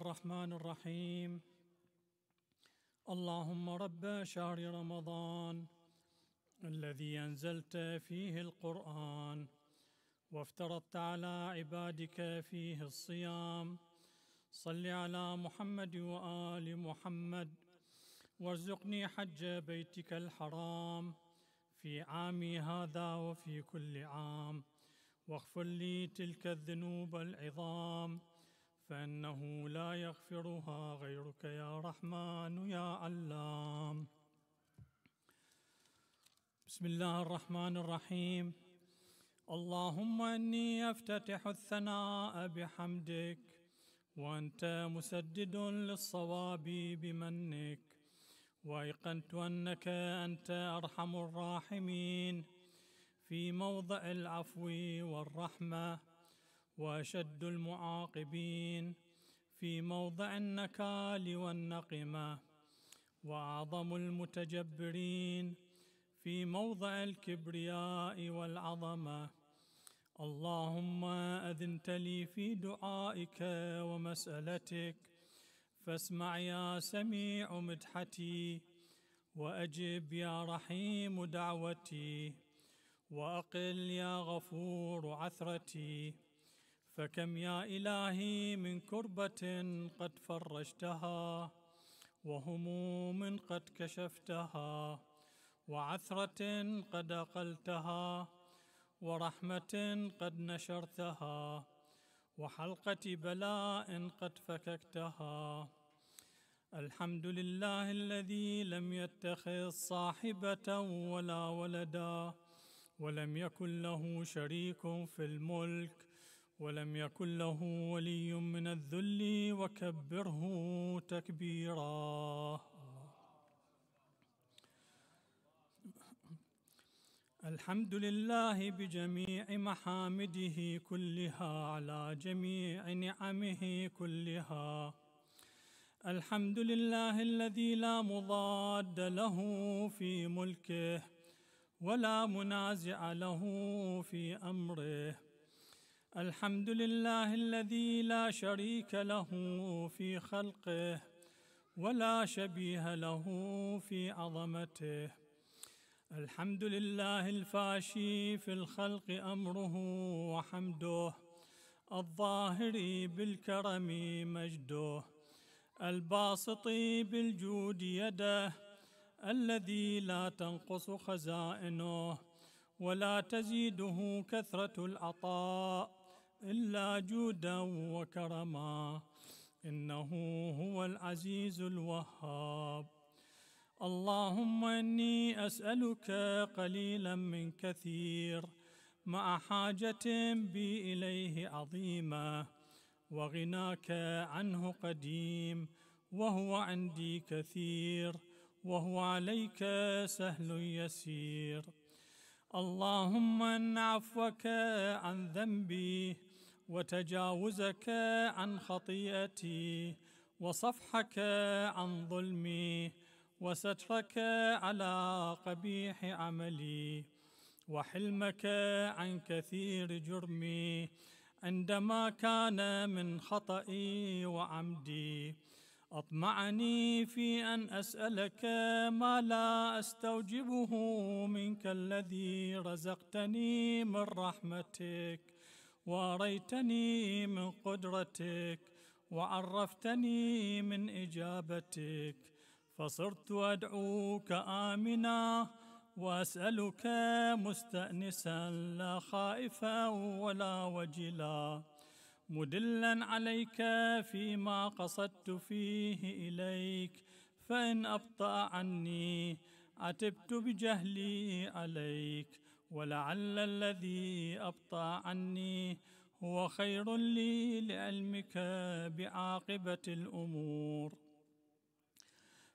الرحمن الرحيم اللهم رب شهر رمضان الذي أنزلت فيه القرآن وافترضت على عبادك فيه الصيام صل على محمد وآل محمد وارزقني حج بيتك الحرام في عامي هذا وفي كل عام واغفر لي تلك الذنوب العظام فانه لا يغفرها غيرك يا رحمن يا علام بسم الله الرحمن الرحيم اللهم اني افتتح الثناء بحمدك وانت مسدد للصواب بمنك وايقنت انك انت ارحم الراحمين في موضع العفو والرحمه واشد المعاقبين في موضع النكال والنقمه واعظم المتجبرين في موضع الكبرياء والعظمه اللهم اذنت لي في دعائك ومسالتك فاسمع يا سميع مدحتي واجب يا رحيم دعوتي واقل يا غفور عثرتي فكم يا إلهي من كربة قد فرجتها وهموم قد كشفتها وعثرة قد أقلتها ورحمة قد نشرتها وحلقة بلاء قد فككتها الحمد لله الذي لم يتخذ صاحبة ولا ولدا ولم يكن له شريك في الملك ولم يكن له ولي من الذل وكبره تكبيرا الحمد لله بجميع محامده كلها على جميع نعمه كلها الحمد لله الذي لا مضاد له في ملكه ولا منازع له في امره الحمد لله الذي لا شريك له في خلقه ولا شبيه له في عظمته الحمد لله الفاشي في الخلق امره وحمده الظاهر بالكرم مجده الباسط بالجود يده الذي لا تنقص خزائنه ولا تزيده كثره العطاء إلا جودا وكرما إنه هو العزيز الوهاب اللهم إني أسألك قليلا من كثير مع حاجة بي إليه عظيمة وغناك عنه قديم وهو عندي كثير وهو عليك سهل يسير اللهم إن عفوك عن ذنبي وتجاوزك عن خطيئتي وصفحك عن ظلمي وسترك على قبيح عملي وحلمك عن كثير جرمي عندما كان من خطئي وعمدي أطمعني في أن أسألك ما لا أستوجبه منك الذي رزقتني من رحمتك واريتني من قدرتك وعرفتني من اجابتك فصرت ادعوك امنا واسالك مستانسا لا خائفا ولا وجلا مدلا عليك فيما قصدت فيه اليك فان ابطا عني عتبت بجهلي عليك ولعل الذي أبطى عني هو خير لي لعلمك بعاقبة الأمور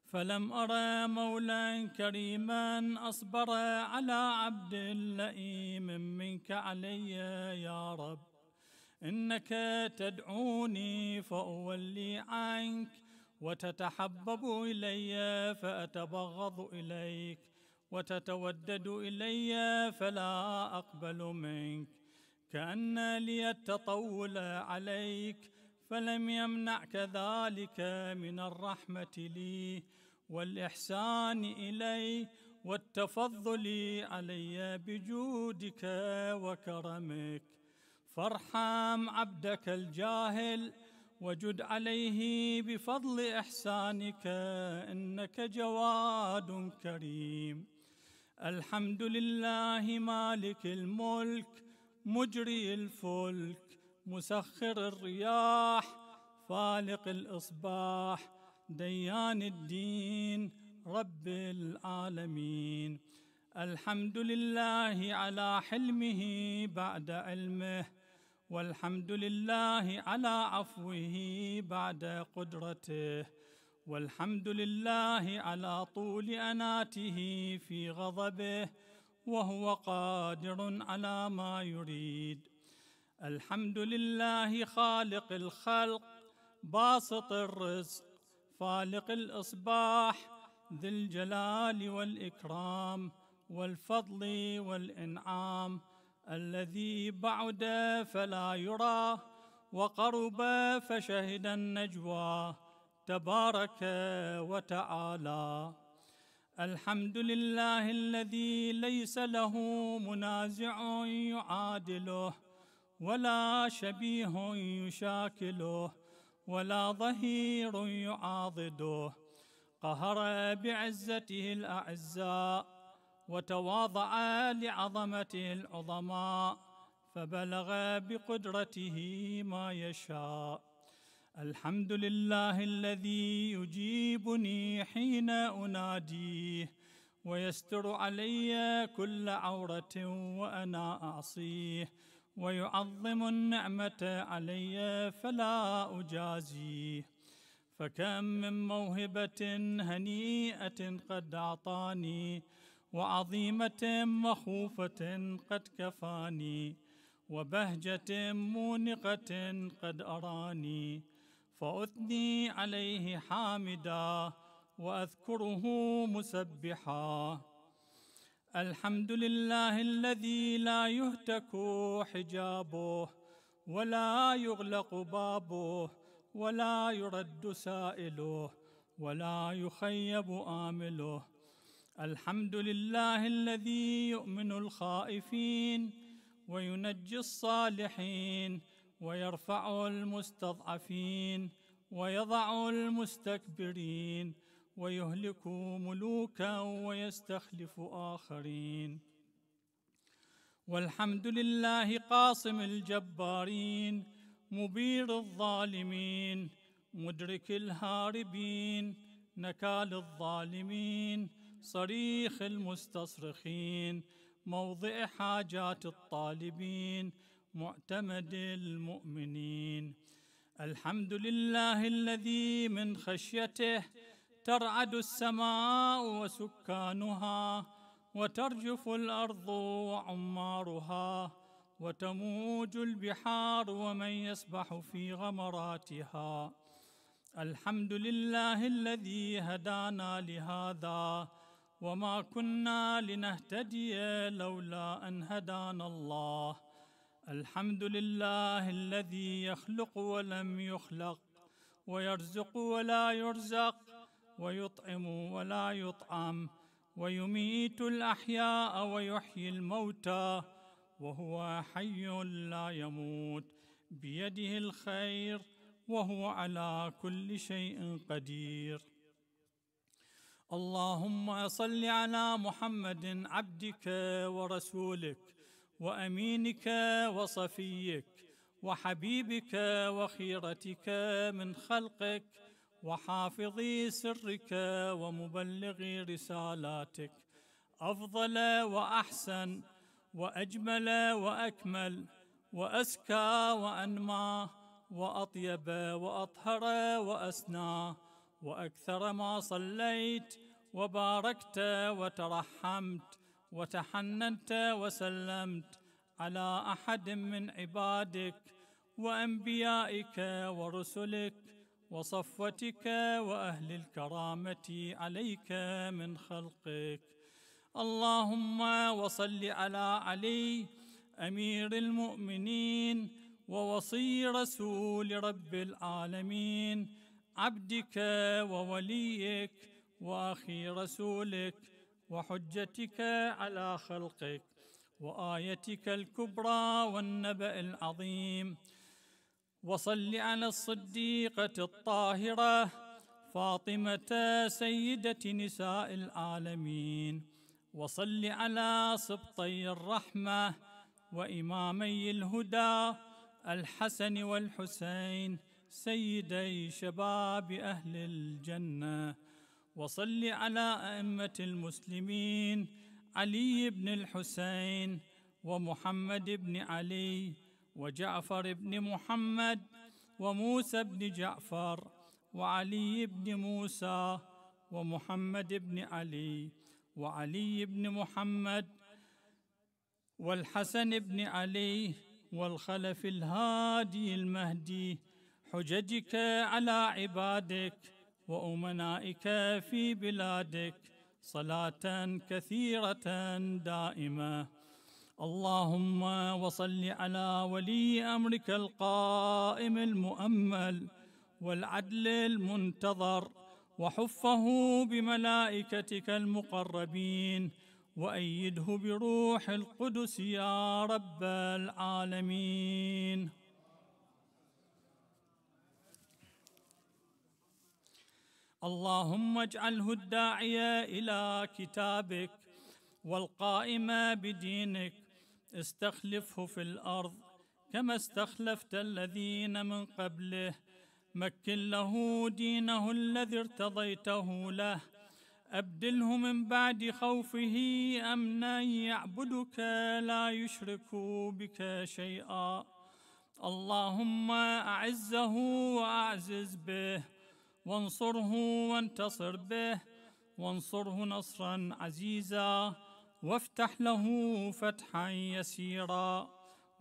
فلم أرى مولا كريما أصبر على عبد لئيم منك علي يا رب إنك تدعوني فأولي عنك وتتحبب إلي فأتبغض إليك وتتودد إلي فلا أقبل منك كأن لي التطول عليك فلم يمنعك ذلك من الرحمة لي والإحسان إلي والتفضل علي بجودك وكرمك فارحم عبدك الجاهل وجد عليه بفضل إحسانك إنك جواد كريم الحمد لله مالك الملك مجري الفلك مسخر الرياح فالق الإصباح ديان الدين رب العالمين الحمد لله على حلمه بعد علمه والحمد لله على عفوه بعد قدرته والحمد لله على طول أناته في غضبه وهو قادر على ما يريد الحمد لله خالق الخلق باسط الرزق فالق الإصباح ذي الجلال والإكرام والفضل والإنعام الذي بعد فلا يرى وقرب فشهد النجوى تبارك وتعالى الحمد لله الذي ليس له منازع يعادله ولا شبيه يشاكله ولا ظهير يعاضده قهر بعزته الأعزاء وتواضع لعظمته العظماء فبلغ بقدرته ما يشاء الحمد لله الذي يجيبني حين أناديه ويستر علي كل عورة وأنا أعصيه ويعظم النعمة علي فلا أجازيه فكم من موهبة هنيئة قد أعطاني وعظيمة مخوفة قد كفاني وبهجة مونقة قد أراني فاثني عليه حامدا واذكره مسبحا الحمد لله الذي لا يهتك حجابه ولا يغلق بابه ولا يرد سائله ولا يخيب آمله الحمد لله الذي يؤمن الخائفين وينجي الصالحين ويرفع المستضعفين ويضع المستكبرين ويهلك ملوكا ويستخلف آخرين والحمد لله قاصم الجبارين مبير الظالمين مدرك الهاربين نكال الظالمين صريخ المستصرخين موضع حاجات الطالبين معتمد المؤمنين الحمد لله الذي من خشيته ترعد السماء وسكانها وترجف الأرض وعمارها وتموج البحار ومن يسبح في غمراتها الحمد لله الذي هدانا لهذا وما كنا لنهتدي لولا أن هدانا الله الحمد لله الذي يخلق ولم يخلق ويرزق ولا يرزق ويطعم ولا يطعم ويميت الأحياء ويحيي الموتى وهو حي لا يموت بيده الخير وهو على كل شيء قدير اللهم صل على محمد عبدك ورسولك وأمينك وصفيك وحبيبك وخيرتك من خلقك وحافظ سرك ومبلغ رسالاتك أفضل وأحسن وأجمل وأكمل وأزكى وأنمى وأطيب وأطهر وأسنى وأكثر ما صليت وباركت وترحمت وتحننت وسلمت على أحد من عبادك وأنبيائك ورسلك وصفوتك وأهل الكرامة عليك من خلقك اللهم وصل على علي أمير المؤمنين ووصي رسول رب العالمين عبدك ووليك وأخي رسولك وحجتك على خلقك وآيتك الكبرى والنبأ العظيم وصل على الصديقة الطاهرة فاطمة سيدة نساء العالمين وصل على سبطي الرحمة وإمامي الهدى الحسن والحسين سيدي شباب أهل الجنة وصل على أئمة المسلمين علي بن الحسين ومحمد بن علي وجعفر بن محمد وموسى بن جعفر وعلي بن موسى ومحمد بن علي وعلي بن محمد والحسن بن علي والخلف الهادي المهدي حججك على عبادك وأمنائك في بلادك صلاة كثيرة دائمة اللهم وصل على ولي أمرك القائم المؤمل والعدل المنتظر وحفه بملائكتك المقربين وأيده بروح القدس يا رب العالمين اللهم اجعله الداعية إلى كتابك والقائم بدينك استخلفه في الأرض كما استخلفت الذين من قبله مكن له دينه الذي ارتضيته له أبدله من بعد خوفه أمنا يعبدك لا يشرك بك شيئا اللهم أعزه وأعزز به وانصره وانتصر به وانصره نصرا عزيزا وافتح له فتحا يسيرا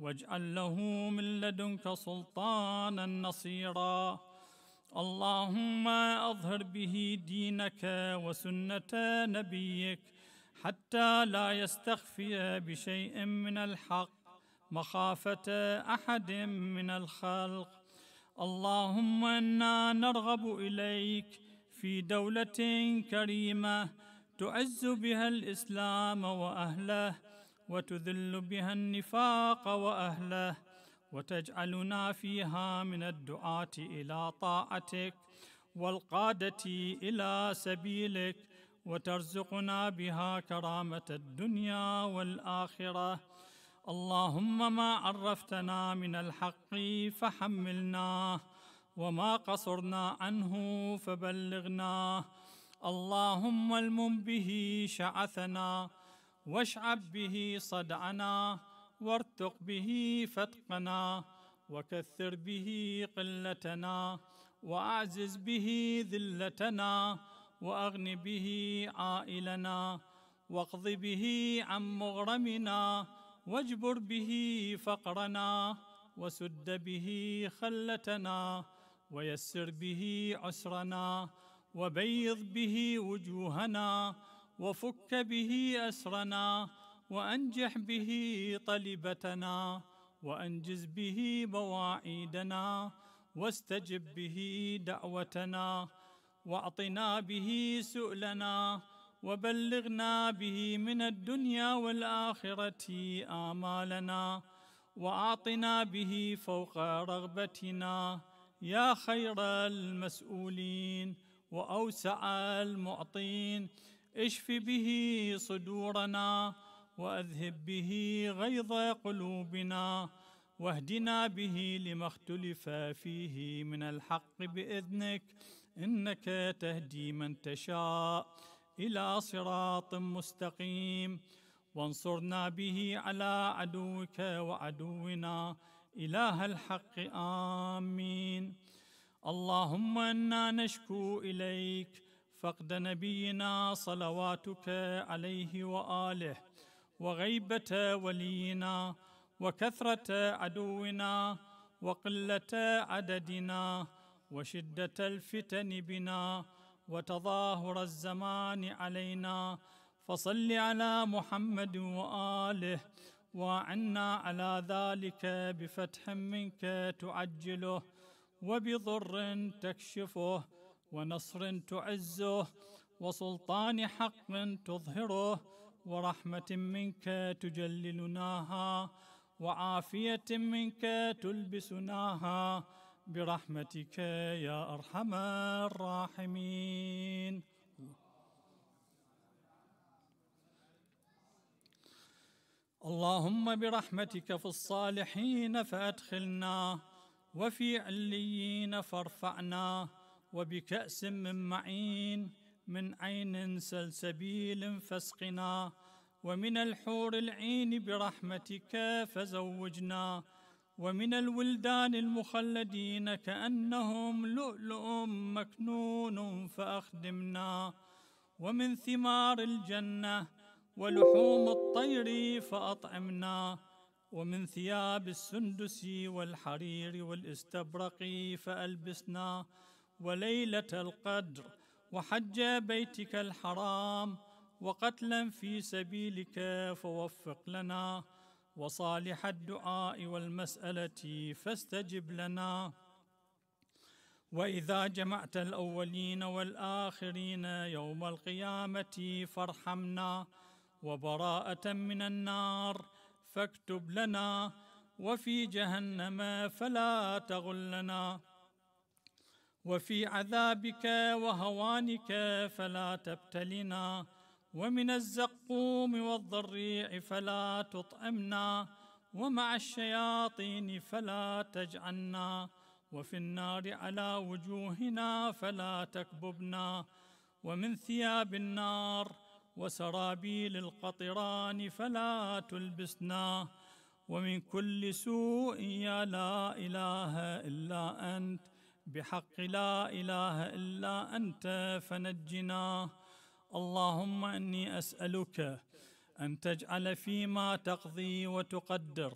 واجعل له من لدنك سلطانا نصيرا اللهم أظهر به دينك وسنة نبيك حتى لا يستخفي بشيء من الحق مخافة أحد من الخلق اللهم انا نرغب اليك في دوله كريمه تعز بها الاسلام واهله وتذل بها النفاق واهله وتجعلنا فيها من الدعاه الى طاعتك والقاده الى سبيلك وترزقنا بها كرامه الدنيا والاخره اللهم ما عرفتنا من الحق فحملناه وما قصرنا عنه فبلغناه اللهم المم به شعثنا واشعب به صدعنا وارتق به فتقنا وكثر به قلتنا وأعزز به ذلتنا وأغن به عائلنا واقض به عن مغرمنا واجبر به فقرنا وسد به خلتنا ويسر به عسرنا وبيض به وجوهنا وفك به أسرنا وأنجح به طلبتنا وأنجز به مواعيدنا واستجب به دعوتنا واعطنا به سؤلنا وبلغنا به من الدنيا والآخرة آمالنا وأعطنا به فوق رغبتنا يا خير المسؤولين وأوسع المعطين اشف به صدورنا وأذهب به غيظ قلوبنا واهدنا به لما اختلف فيه من الحق بإذنك إنك تهدي من تشاء الى صراط مستقيم وانصرنا به على عدوك وعدونا اله الحق امين اللهم انا نشكو اليك فقد نبينا صلواتك عليه واله وغيبه ولينا وكثره عدونا وقله عددنا وشده الفتن بنا وتظاهر الزمان علينا فصل على محمد وآله وعنا على ذلك بفتح منك تعجله وبضر تكشفه ونصر تعزه وسلطان حق تظهره ورحمة منك تجللناها وعافية منك تلبسناها برحمتك يا أرحم الراحمين اللهم برحمتك في الصالحين فأدخلنا وفي عليين فارفعنا وبكأس من معين من عين سلسبيل فاسقنا ومن الحور العين برحمتك فزوجنا ومن الولدان المخلدين كأنهم لؤلؤ مكنون فأخدمنا ومن ثمار الجنة ولحوم الطير فأطعمنا ومن ثياب السندس والحرير والاستبرق فألبسنا وليلة القدر وحج بيتك الحرام وقتلا في سبيلك فوفق لنا وصالح الدعاء والمسألة فاستجب لنا وإذا جمعت الأولين والآخرين يوم القيامة فارحمنا وبراءة من النار فاكتب لنا وفي جهنم فلا تغلنا وفي عذابك وهوانك فلا تبتلنا ومن الزقوم والضريع فلا تطعمنا ومع الشياطين فلا تجعلنا وفي النار على وجوهنا فلا تكببنا ومن ثياب النار وسرابيل القطران فلا تلبسنا ومن كل سوء يا لا إله إلا أنت بحق لا إله إلا أنت فنجنا اللهم اني اسالك ان تجعل فيما تقضي وتقدر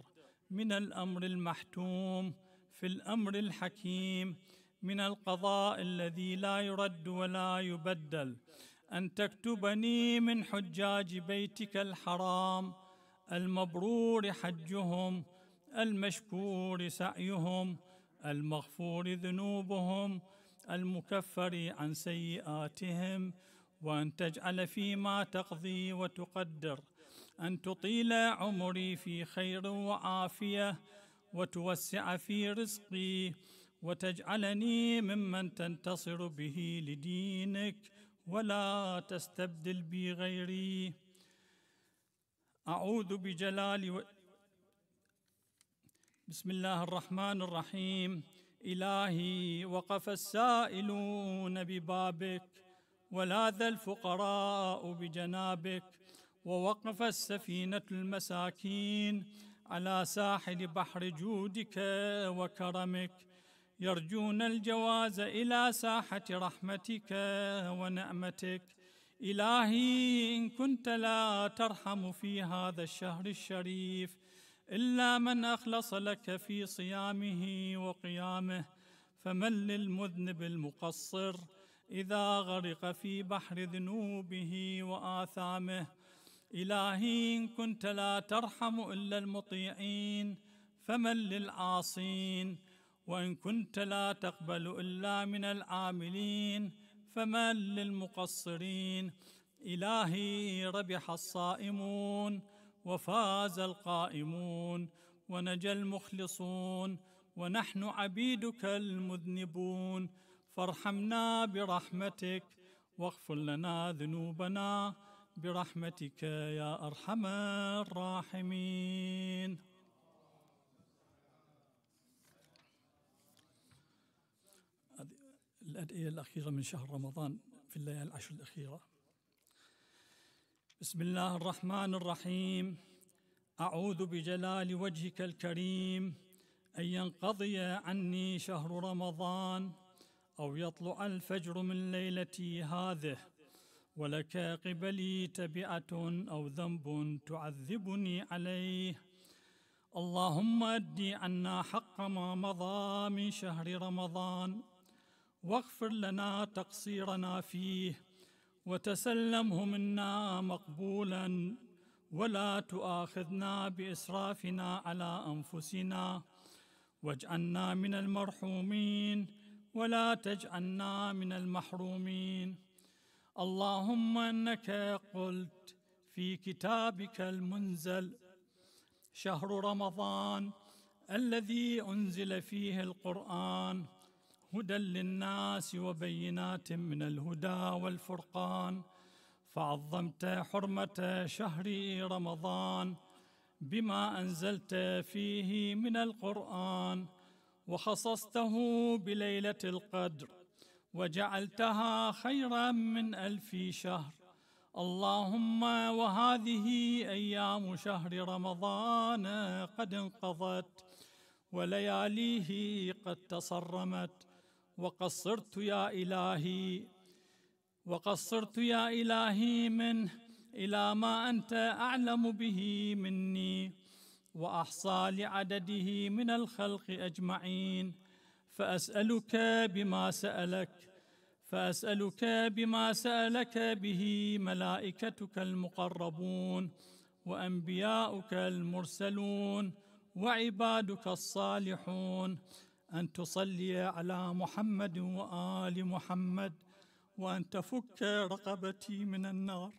من الامر المحتوم في الامر الحكيم من القضاء الذي لا يرد ولا يبدل ان تكتبني من حجاج بيتك الحرام المبرور حجهم المشكور سعيهم المغفور ذنوبهم المكفر عن سيئاتهم وأن تجعل فيما تقضي وتقدر أن تطيل عمري في خير وعافية وتوسع في رزقي وتجعلني ممن تنتصر به لدينك ولا تستبدل بي غيري أعوذ بجلال و... بسم الله الرحمن الرحيم إلهي وقف السائلون ببابك ولاذ الفقراء بجنابك ووقف السفينة المساكين على ساحل بحر جودك وكرمك يرجون الجواز إلى ساحة رحمتك ونعمتك إلهي إن كنت لا ترحم في هذا الشهر الشريف إلا من أخلص لك في صيامه وقيامه فمن للمذنب المقصر إذا غرق في بحر ذنوبه وآثامه إلهي إن كنت لا ترحم إلا المطيعين فمن للعاصين وإن كنت لا تقبل إلا من العاملين فمن للمقصرين إلهي ربح الصائمون وفاز القائمون ونجى المخلصون ونحن عبيدك المذنبون فارحمنا برحمتك واغفر لنا ذنوبنا برحمتك يا ارحم الراحمين الادعيه الاخيره من شهر رمضان في الليالي العشر الاخيره بسم الله الرحمن الرحيم اعوذ بجلال وجهك الكريم ان ينقضي عني شهر رمضان أو يطلع الفجر من ليلتي هذه ولك قبلي تبعة أو ذنب تعذبني عليه اللهم أدي عنا حق ما مضى من شهر رمضان واغفر لنا تقصيرنا فيه وتسلمه منا مقبولا ولا تؤاخذنا بإسرافنا على أنفسنا واجعلنا من المرحومين ولا تجعلنا من المحرومين اللهم انك قلت في كتابك المنزل شهر رمضان الذي انزل فيه القران هدى للناس وبينات من الهدى والفرقان فعظمت حرمه شهر رمضان بما انزلت فيه من القران وخصصته بليلة القدر وجعلتها خيرا من ألف شهر اللهم وهذه أيام شهر رمضان قد انقضت ولياليه قد تصرمت وقصرت يا إلهي وقصرت يا إلهي منه إلى ما أنت أعلم به مني واحصى لعدده من الخلق اجمعين فاسالك بما سالك فاسالك بما سالك به ملائكتك المقربون وانبياؤك المرسلون وعبادك الصالحون ان تصلي على محمد وال محمد وان تفك رقبتي من النار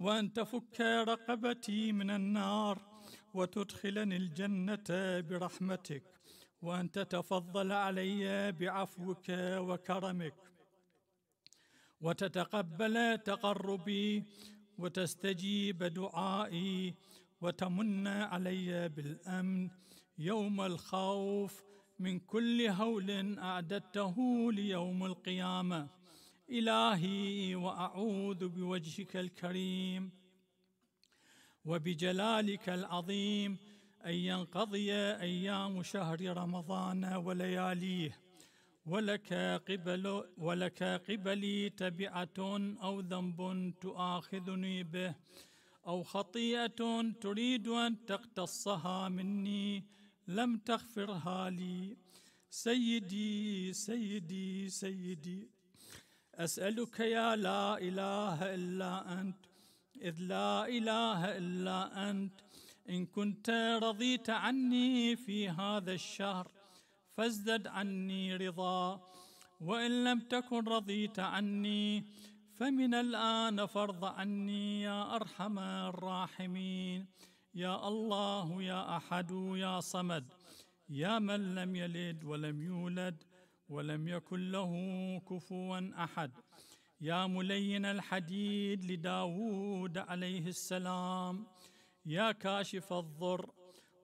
وان تفك رقبتي من النار وتدخلني الجنه برحمتك وان تتفضل علي بعفوك وكرمك وتتقبل تقربي وتستجيب دعائي وتمن علي بالامن يوم الخوف من كل هول اعددته ليوم القيامه إلهي وأعوذ بوجهك الكريم وبجلالك العظيم أن ينقضي أيام شهر رمضان ولياليه ولك قبل ولك قبلي تبعة أو ذنب تؤاخذني به أو خطيئة تريد أن تقتصها مني لم تغفرها لي سيدي سيدي سيدي أسألك يا لا إله إلا أنت إذ لا إله إلا أنت إن كنت رضيت عني في هذا الشهر فازدد عني رضا وإن لم تكن رضيت عني فمن الآن فرض عني يا أرحم الراحمين يا الله يا أحد يا صمد يا من لم يلد ولم يولد ولم يكن له كفوا أحد يا ملين الحديد لداود عليه السلام يا كاشف الضر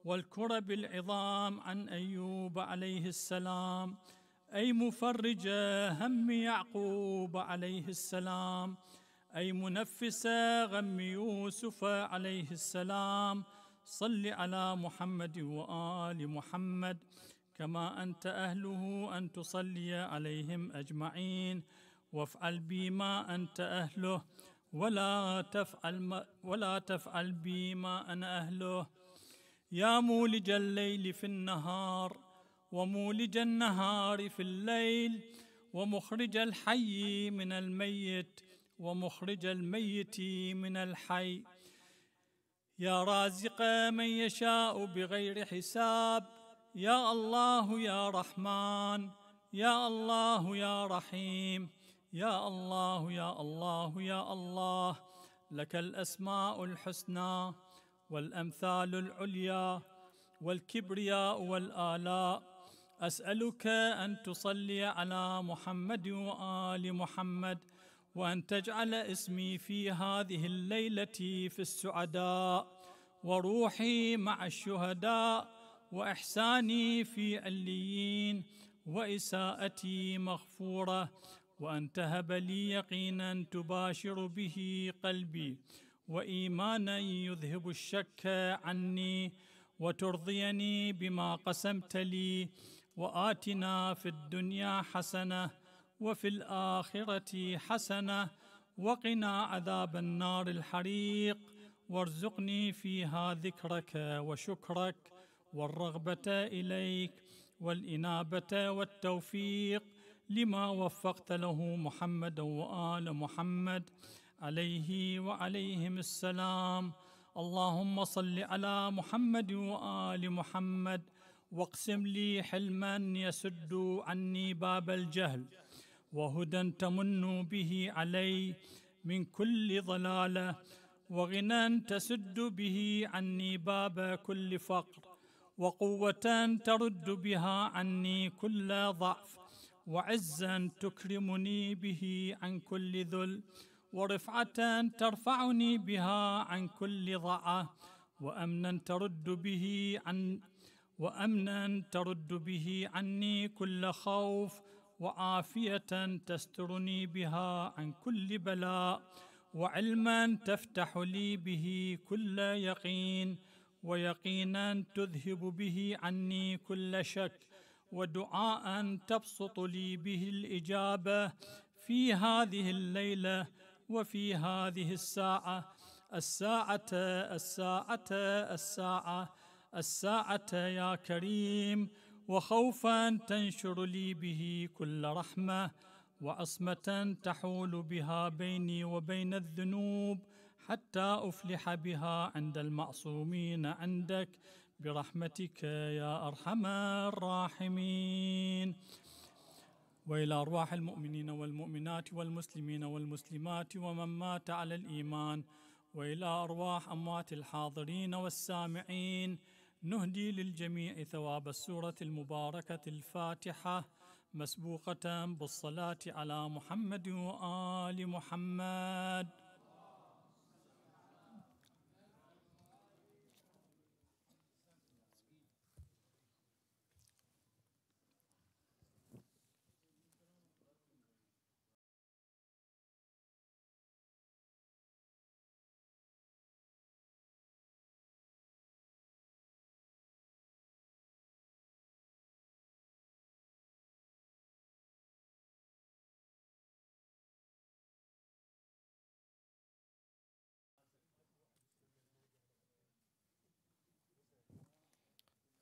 والكرب العظام عن أيوب عليه السلام أي مفرج هم يعقوب عليه السلام أي منفس غم يوسف عليه السلام صل على محمد وآل محمد كما أنت أهله أن تصلي عليهم أجمعين وافعل بي ما أنت أهله ولا تفعل ما ولا تفعل بي ما أنا أهله يا مولج الليل في النهار ومولج النهار في الليل ومخرج الحي من الميت ومخرج الميت من الحي يا رازق من يشاء بغير حساب يا الله يا رحمن يا الله يا رحيم يا الله يا الله يا الله لك الأسماء الحسنى والأمثال العليا والكبرياء والآلاء أسألك أن تصلي على محمد وآل محمد وأن تجعل اسمي في هذه الليلة في السعداء وروحي مع الشهداء وإحساني في أليين وإساءتي مغفورة وأن تهب لي يقينا تباشر به قلبي وإيمانا يذهب الشك عني وترضيني بما قسمت لي وآتنا في الدنيا حسنة وفي الآخرة حسنة وقنا عذاب النار الحريق وارزقني فيها ذكرك وشكرك والرغبه اليك والانابه والتوفيق لما وفقت له محمدا وال محمد عليه وعليهم السلام اللهم صل على محمد وال محمد واقسم لي حلما يسد عني باب الجهل وهدى تمن به علي من كل ضلاله وغنى تسد به عني باب كل فقر وقوة ترد بها عني كل ضعف وعزا تكرمني به عن كل ذل ورفعة ترفعني بها عن كل ضعة وأمنا ترد به عن وأمنا ترد به عني كل خوف وعافية تسترني بها عن كل بلاء وعلما تفتح لي به كل يقين ويقينا تذهب به عني كل شك ودعاء تبسط لي به الإجابة في هذه الليلة وفي هذه الساعة الساعة الساعة الساعة الساعة يا كريم وخوفا تنشر لي به كل رحمة وعصمة تحول بها بيني وبين الذنوب حتى أفلح بها عند المعصومين عندك برحمتك يا أرحم الراحمين وإلى أرواح المؤمنين والمؤمنات والمسلمين والمسلمات ومن مات على الإيمان وإلى أرواح أموات الحاضرين والسامعين نهدي للجميع ثواب السورة المباركة الفاتحة مسبوقة بالصلاة على محمد وآل محمد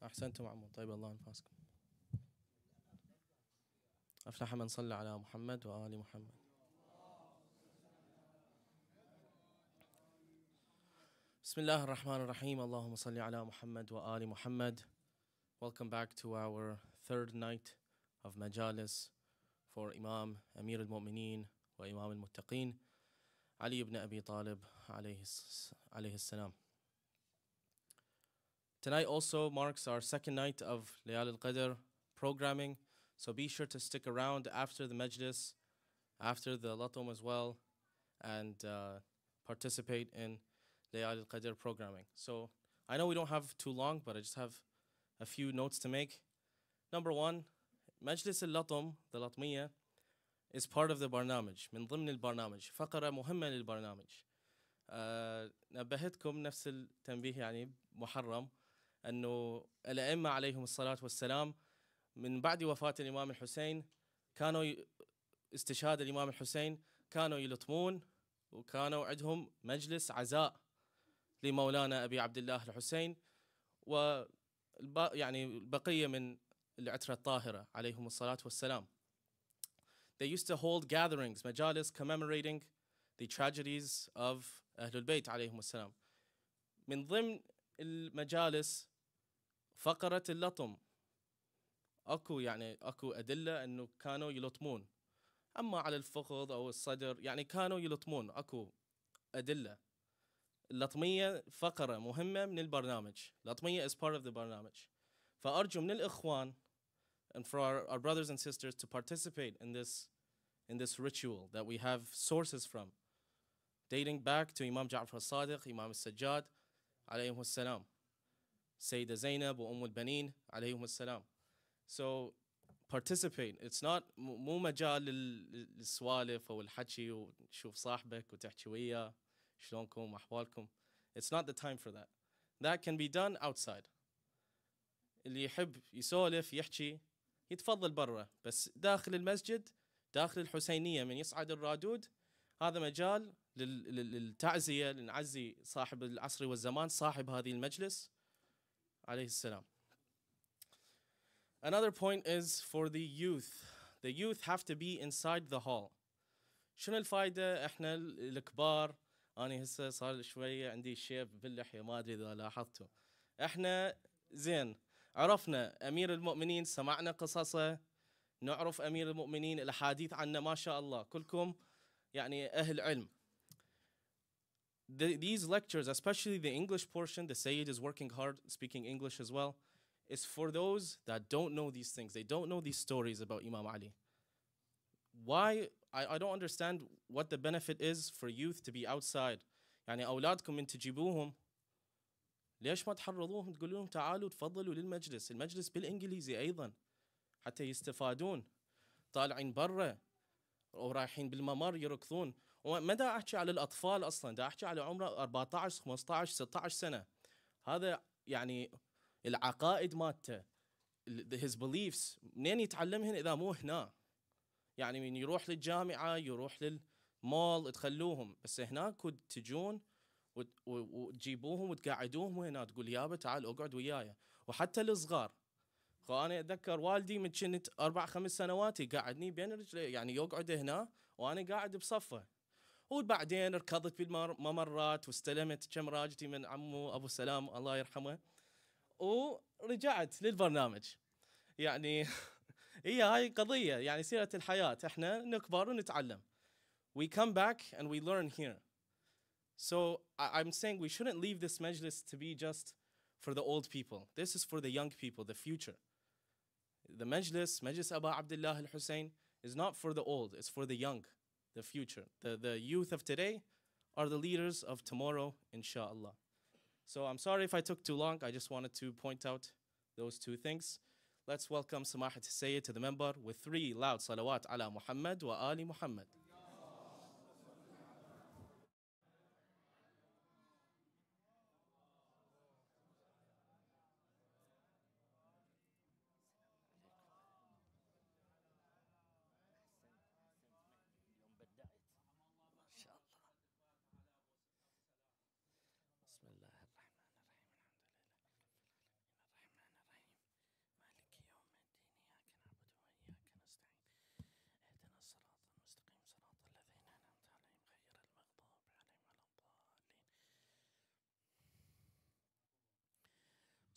أحسنتم عمو طيب الله أنفاسكم أفلح من صلى على محمد وآل محمد بسم الله الرحمن الرحيم اللهم صل على محمد وآل محمد Welcome back to our third night of Majalis for Imam Amir al-Mu'mineen wa Imam al muttaqeen Ali ibn Abi Talib عليه السلام Tonight also marks our second night of Layal al Qadr programming, so be sure to stick around after the majlis, after the latom as well, and uh, participate in Layal al Qadr programming. So I know we don't have too long, but I just have a few notes to make. Number one, Majlis al Latom, the Latmiya, is part of the Barnamij, من ضمن البرنامج, فقرة مهمة للبرنامج. نبهتكم نفس التنبيه يعني محرم انه الائمه عليهم الصلاه والسلام من بعد وفاه الامام الحسين كانوا استشهاد الامام الحسين كانوا يلطمون وكانوا عندهم مجلس عزاء لمولانا ابي عبد الله الحسين و يعني البقيه من العتره الطاهره عليهم الصلاه والسلام. They used to hold gatherings, majalis commemorating the tragedies of أهل البيت عليهم السلام. من ضمن المجالس فقرة اللطم اكو يعني اكو ادله انه كانوا يلطمون اما على الفخذ او الصدر يعني كانوا يلطمون اكو ادله اللطميه فقره مهمه من البرنامج اللطميه is part of the برنامج فارجو من الاخوان and for our, our brothers and sisters to participate in this in this ritual that we have sources from dating back to Imam Ja'far al-Sadiq, Imam al-Sajjad, alayhi salam. Sayyidah Zainab وأم Umm al-Banin alayhum salam. So participate. It's not مو مجال للسوالف او الحكي وتشوف صاحبك وتحكي وياه شلونكم احوالكم. It's not the time for that. That can be done outside. اللي يحب يسولف يحكي يتفضل برا بس داخل المسجد داخل الحسينيه من يصعد الرادود هذا مجال للتعزيه لنعزي صاحب العصر والزمان صاحب هذه المجلس عليه السلام. Another point is for the youth. The youth have to be inside the hall. شنو الفائدة احنا الكبار أنا هسه صار شوية عندي شيب باللحية ما أدري إذا لاحظتوا. احنا زين عرفنا أمير المؤمنين سمعنا قصصه نعرف أمير المؤمنين الأحاديث عنه ما شاء الله كلكم يعني أهل علم the, these lectures, especially the English portion, the Sayyid is working hard speaking English as well, is for those that don't know these things. They don't know these stories about Imam Ali. Why? I, I don't understand what the benefit is for youth to be outside. يعني أولادكم من تجيبوهم ليش ما تحرضوهم تقول لهم تعالوا تفضلوا للمجلس المجلس بالإنجليزي أيضا حتى يستفادون طالعين برا ورايحين بالممر يركضون وما دا احكي على الاطفال اصلا دا احكي على عمره 14 15 16 سنه هذا يعني العقائد مالته his beliefs منين يتعلمهن اذا مو هنا يعني من يروح للجامعه يروح للمول تخلوهم بس هناك تجون وتجيبوهم وتقعدوهم هنا تقول يابا تعال اقعد وياي وحتى الصغار فانا اتذكر والدي من كنت اربع خمس سنوات يقعدني بين رجلي يعني يقعد هنا وانا قاعد بصفه وبعدين ركضت بالممرات واستلمت كم راجتي من عمو ابو سلام الله يرحمه ورجعت للبرنامج يعني هي هاي قضيه يعني سيره الحياه احنا نكبر ونتعلم we come back and we learn here so i'm saying we shouldn't leave this majlis to be just for the old people this is for the young people the future the majlis majlis aba abdullah al-hussein is not for the old it's for the young the future. The, the youth of today are the leaders of tomorrow, inshallah. So I'm sorry if I took too long. I just wanted to point out those two things. Let's welcome Samahat Sayyid to the member with three loud salawat ala Muhammad wa Ali Muhammad.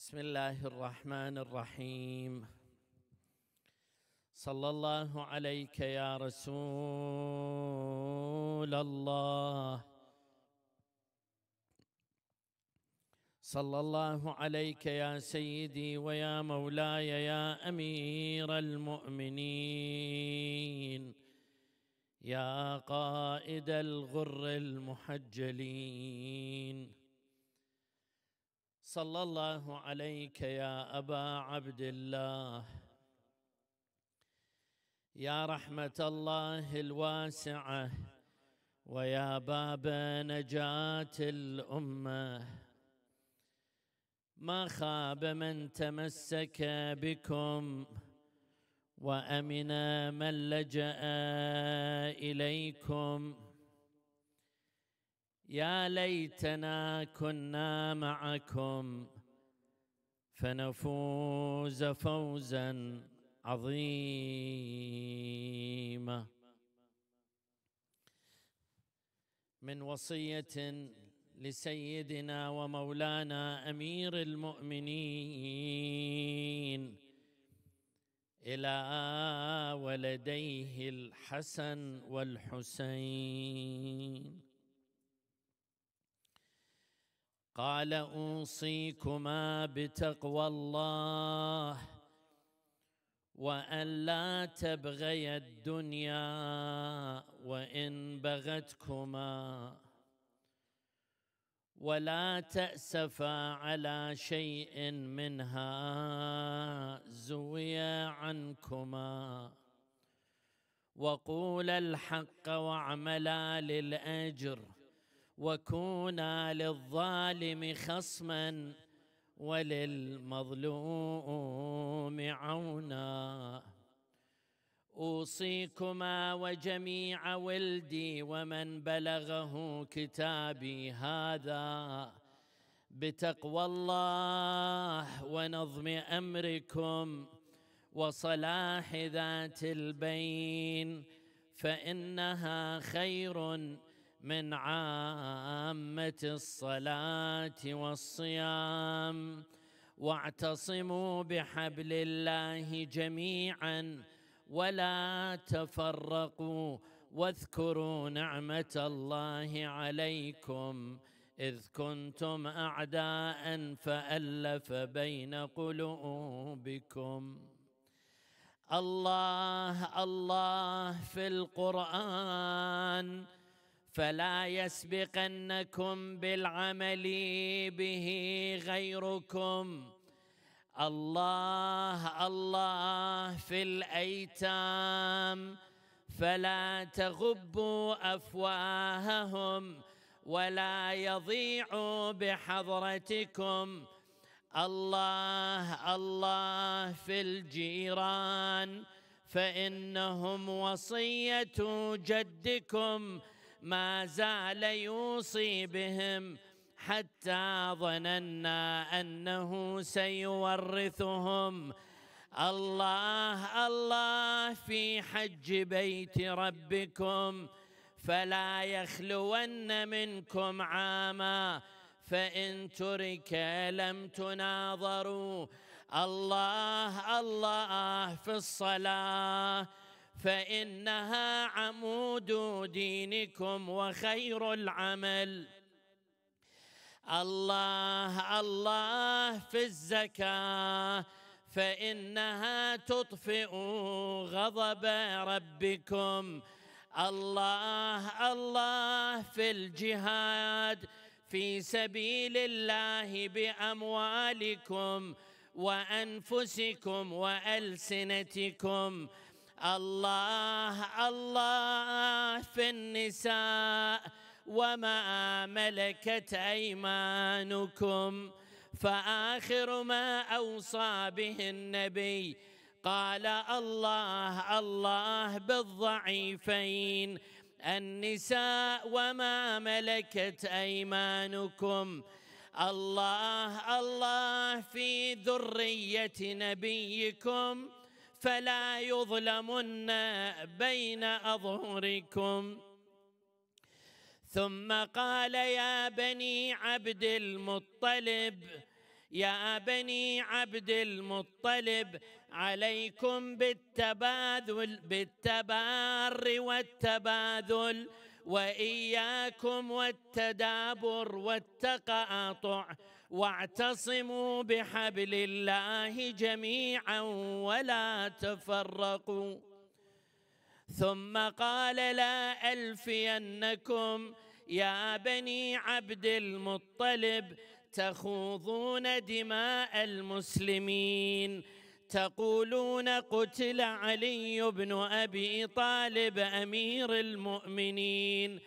بسم الله الرحمن الرحيم صلى الله عليك يا رسول الله صلى الله عليك يا سيدي ويا مولاي يا امير المؤمنين يا قائد الغر المحجلين صلى الله عليك يا أبا عبد الله يا رحمة الله الواسعة ويا باب نجاة الأمة ما خاب من تمسك بكم وأمن من لجأ إليكم يا ليتنا كنا معكم فنفوز فوزا عظيما من وصيه لسيدنا ومولانا امير المؤمنين الى ولديه الحسن والحسين قال اوصيكما بتقوى الله وان لا تبغيا الدنيا وان بغتكما ولا تاسفا على شيء منها زوي عنكما وقولا الحق واعملا للاجر وكونا للظالم خصما وللمظلوم عونا اوصيكما وجميع ولدي ومن بلغه كتابي هذا بتقوى الله ونظم امركم وصلاح ذات البين فانها خير من عامة الصلاة والصيام واعتصموا بحبل الله جميعا ولا تفرقوا واذكروا نعمة الله عليكم إذ كنتم أعداء فألف بين قلوبكم الله الله في القرآن فلا يسبقنكم بالعمل به غيركم الله الله في الايتام فلا تغبوا افواههم ولا يضيعوا بحضرتكم الله الله في الجيران فانهم وصيه جدكم ما زال يوصي بهم حتى ظننا انه سيورثهم الله الله في حج بيت ربكم فلا يخلون منكم عاما فإن ترك لم تناظروا الله الله في الصلاة فإنها عمود دينكم وخير العمل الله الله في الزكاة فإنها تطفئ غضب ربكم الله الله في الجهاد في سبيل الله بأموالكم وأنفسكم وألسنتكم الله الله في النساء وما ملكت أيمانكم فآخر ما أوصى به النبي قال الله الله بالضعيفين النساء وما ملكت أيمانكم الله الله في ذرية نبيكم فلا يظلمن بين أظهركم ثم قال يا بني عبد المطلب يا بني عبد المطلب عليكم بالتباذل بالتبار والتباذل وإياكم والتدابر والتقاطع واعتصموا بحبل الله جميعا ولا تفرقوا ثم قال لا ألفينكم يا بني عبد المطلب تخوضون دماء المسلمين تقولون قتل علي بن أبي طالب أمير المؤمنين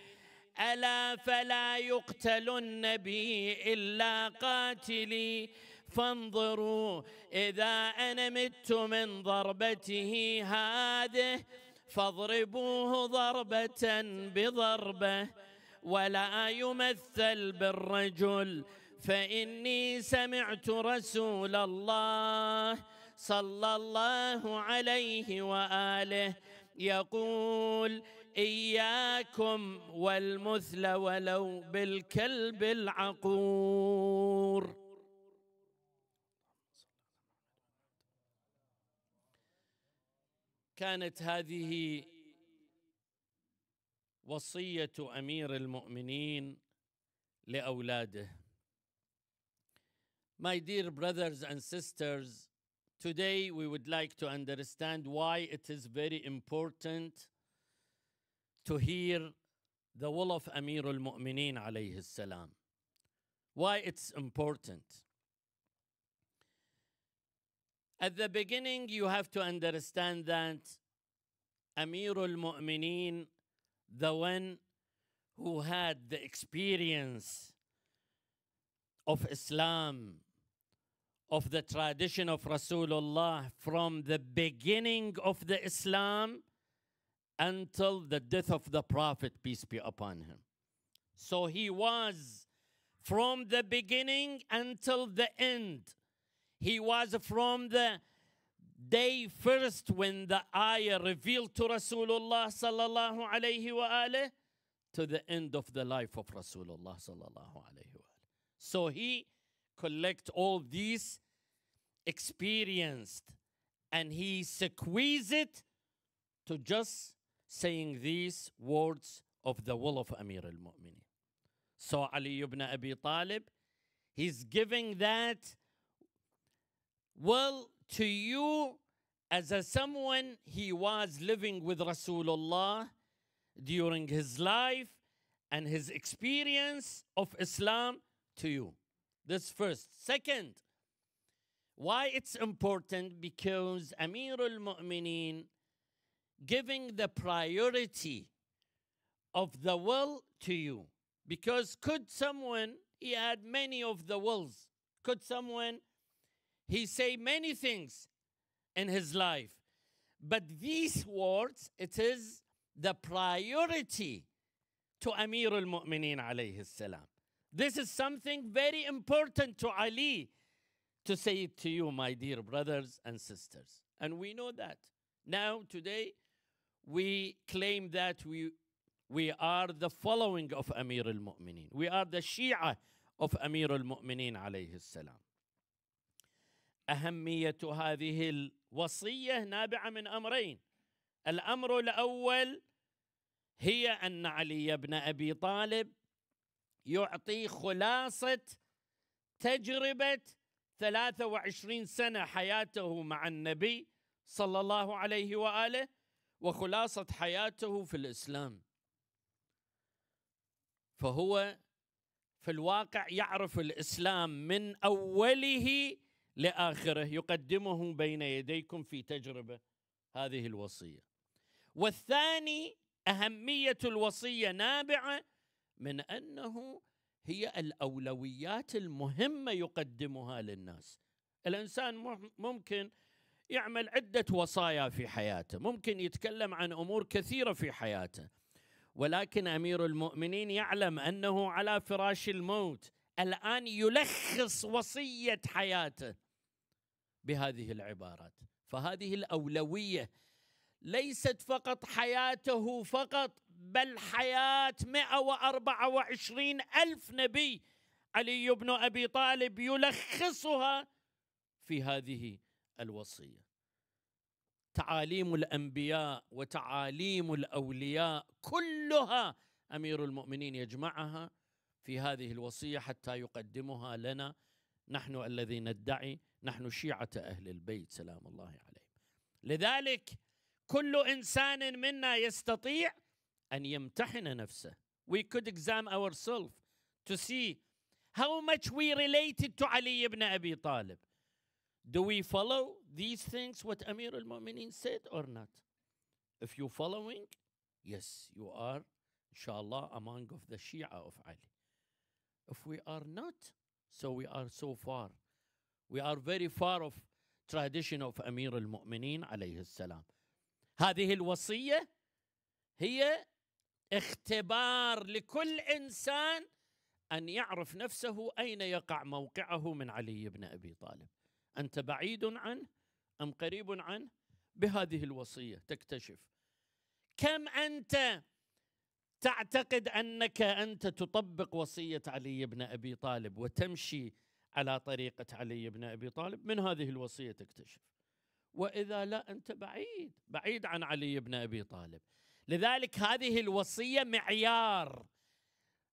ألا فلا يقتل النبي إلا قاتلي فانظروا إذا أنا مت من ضربته هذه فاضربوه ضربة بضربة ولا يمثل بالرجل فإني سمعت رسول الله صلى الله عليه وآله يقول إياكم والمثل ولو بالكلب العقور كانت هذه وصية أمير المؤمنين لأولاده My dear brothers and sisters, today we would like to understand why it is very important to hear the will of Amir al Mu'mineen alayhi salam. Why it's important. At the beginning, you have to understand that Amir al Mu'mineen, the one who had the experience of Islam, of the tradition of Rasulullah from the beginning of the Islam until the death of the Prophet, peace be upon him. So he was from the beginning until the end. He was from the day first when the ayah revealed to Rasulullah sallallahu alayhi wa alayhi, to the end of the life of Rasulullah sallallahu alayhi wa alayhi. So he collect all these experienced and he squeeze it to just saying these words of the will of Amir al Mu'minin. So Ali ibn Abi Talib, he's giving that will to you as a someone he was living with Rasulullah during his life and his experience of Islam to you. This first. Second, why it's important because Amir al Mu'mineen giving the priority of the will to you. Because could someone, he had many of the wills, could someone, he say many things in his life. But these words, it is the priority to Amir al-Mu'mineen alayhi salam. This is something very important to Ali to say it to you, my dear brothers and sisters. And we know that. Now, today, we claim that we, we are the following of Amir al Mu'mineen. We are the Shia of Amir al Mu'mineen عليه السلام. أهمية هذه الوصية نابعة من أمرين. الأمر الأول هي أن علي بن أبي طالب يعطي خلاصة تجربة 23 سنة حياته مع النبي صلى الله عليه وآله وخلاصة حياته في الإسلام فهو في الواقع يعرف الإسلام من أوله لآخره يقدمه بين يديكم في تجربة هذه الوصية والثاني أهمية الوصية نابعة من أنه هي الأولويات المهمة يقدمها للناس الإنسان ممكن يعمل عدة وصايا في حياته ممكن يتكلم عن أمور كثيرة في حياته ولكن أمير المؤمنين يعلم أنه على فراش الموت الآن يلخص وصية حياته بهذه العبارات فهذه الأولوية ليست فقط حياته فقط بل حياة 124 ألف نبي علي بن أبي طالب يلخصها في هذه الوصيه تعاليم الانبياء وتعاليم الاولياء كلها امير المؤمنين يجمعها في هذه الوصيه حتى يقدمها لنا نحن الذين ندعي نحن شيعه اهل البيت سلام الله عليهم لذلك كل انسان منا يستطيع ان يمتحن نفسه we could examine ourselves to see how much we related to علي بن ابي طالب Do we follow these things what Amir al-Mu'minin said or not? If you following, yes, you are, inshallah, among of the Shia of Ali. If we are not, so we are so far. We are very far of tradition of Amir al Mu'mineen عليه السلام. هذه الوصية هي اختبار لكل إنسان أن يعرف نفسه أين يقع موقعه من علي بن أبي طالب. أنت بعيد عنه أم قريب عنه بهذه الوصية تكتشف كم أنت تعتقد أنك أنت تطبق وصية علي بن أبي طالب وتمشي على طريقة علي بن أبي طالب من هذه الوصية تكتشف وإذا لا أنت بعيد بعيد عن علي بن أبي طالب لذلك هذه الوصية معيار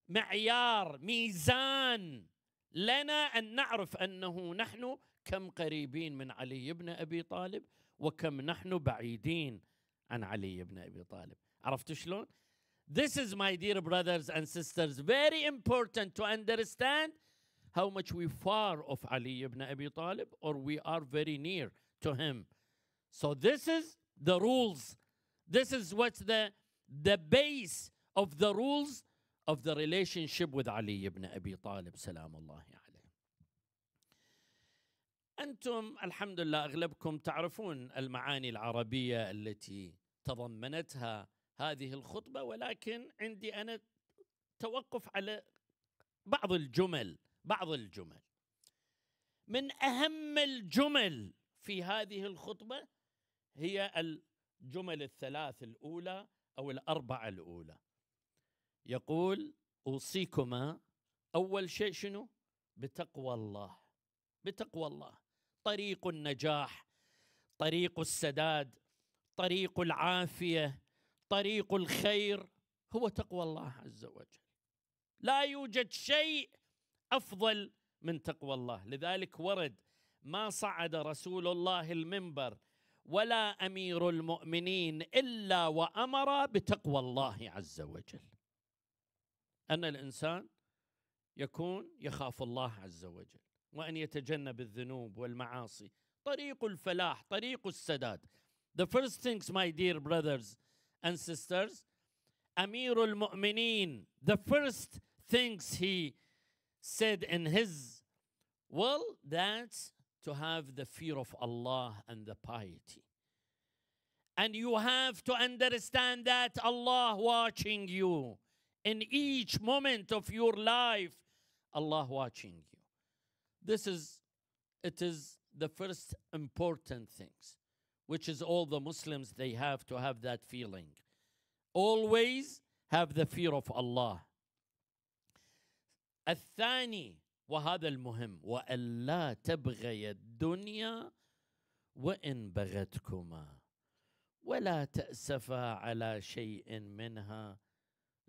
معيار ميزان لنا أن نعرف أنه نحن كم قريبين من علي بن ابي طالب وكم نحن بعيدين عن علي بن ابي طالب عرفت شلون This is my dear brothers and sisters very important to understand how much we far of Ali ibn Abi Talib or we are very near to him so this is the rules this is what's the the base of the rules of the relationship with Ali ibn Abi Talib salam Allah انتم الحمد لله اغلبكم تعرفون المعاني العربيه التي تضمنتها هذه الخطبه ولكن عندي انا توقف على بعض الجمل بعض الجمل من اهم الجمل في هذه الخطبه هي الجمل الثلاث الاولى او الاربعه الاولى يقول اوصيكما اول شيء شنو بتقوى الله بتقوى الله طريق النجاح طريق السداد طريق العافيه طريق الخير هو تقوى الله عز وجل لا يوجد شيء افضل من تقوى الله لذلك ورد ما صعد رسول الله المنبر ولا امير المؤمنين الا وامر بتقوى الله عز وجل ان الانسان يكون يخاف الله عز وجل وأن يتجنب الذنوب والمعاصي طريق الفلاح طريق السداد The first things my dear brothers and sisters Amir al-Mu'mineen The first things he said in his well that's to have the fear of Allah and the piety and you have to understand that Allah watching you in each moment of your life Allah watching you this is, it is the first important things, which is all the Muslims, they have to have that feeling. Always have the fear of Allah. الثاني وهذا المهم وألا تبغي الدنيا وإن بغتكما ولا تأسفا على شيء منها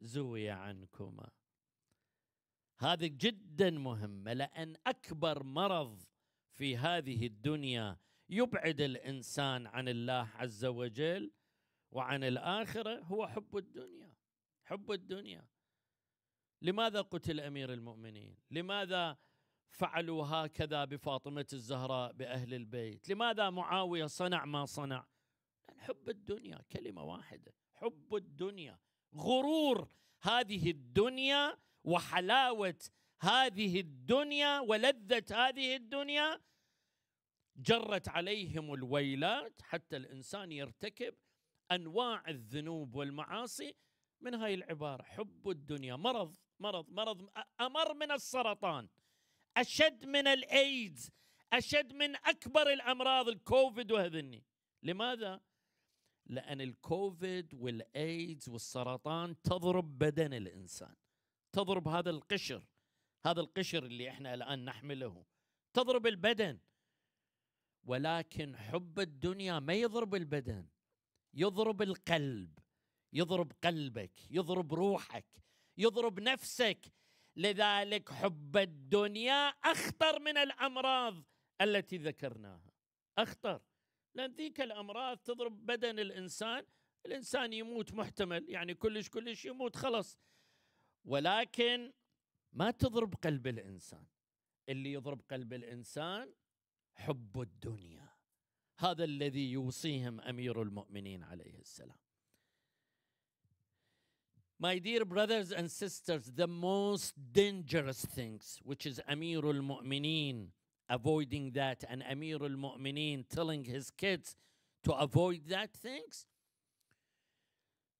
زوي عنكما هذا جدا مهمه لان اكبر مرض في هذه الدنيا يبعد الانسان عن الله عز وجل وعن الاخره هو حب الدنيا حب الدنيا لماذا قتل امير المؤمنين لماذا فعلوا هكذا بفاطمه الزهراء باهل البيت لماذا معاويه صنع ما صنع لأن حب الدنيا كلمه واحده حب الدنيا غرور هذه الدنيا وحلاوه هذه الدنيا ولذه هذه الدنيا جرت عليهم الويلات حتى الانسان يرتكب انواع الذنوب والمعاصي من هاي العباره حب الدنيا مرض مرض مرض امر من السرطان اشد من الايدز اشد من اكبر الامراض الكوفيد وهذني لماذا لان الكوفيد والايدز والسرطان تضرب بدن الانسان تضرب هذا القشر هذا القشر اللي احنا الان نحمله تضرب البدن ولكن حب الدنيا ما يضرب البدن يضرب القلب يضرب قلبك يضرب روحك يضرب نفسك لذلك حب الدنيا اخطر من الامراض التي ذكرناها اخطر لان ذيك الامراض تضرب بدن الانسان الانسان يموت محتمل يعني كلش كلش يموت خلص ولكن ما تضرب قلب الانسان اللي يضرب قلب الانسان حب الدنيا هذا الذي يوصيهم امير المؤمنين عليه السلام My dear brothers and sisters, the most dangerous things, which is Amir al Mu'mineen, avoiding that, and Amir al Mu'mineen telling his kids to avoid that things,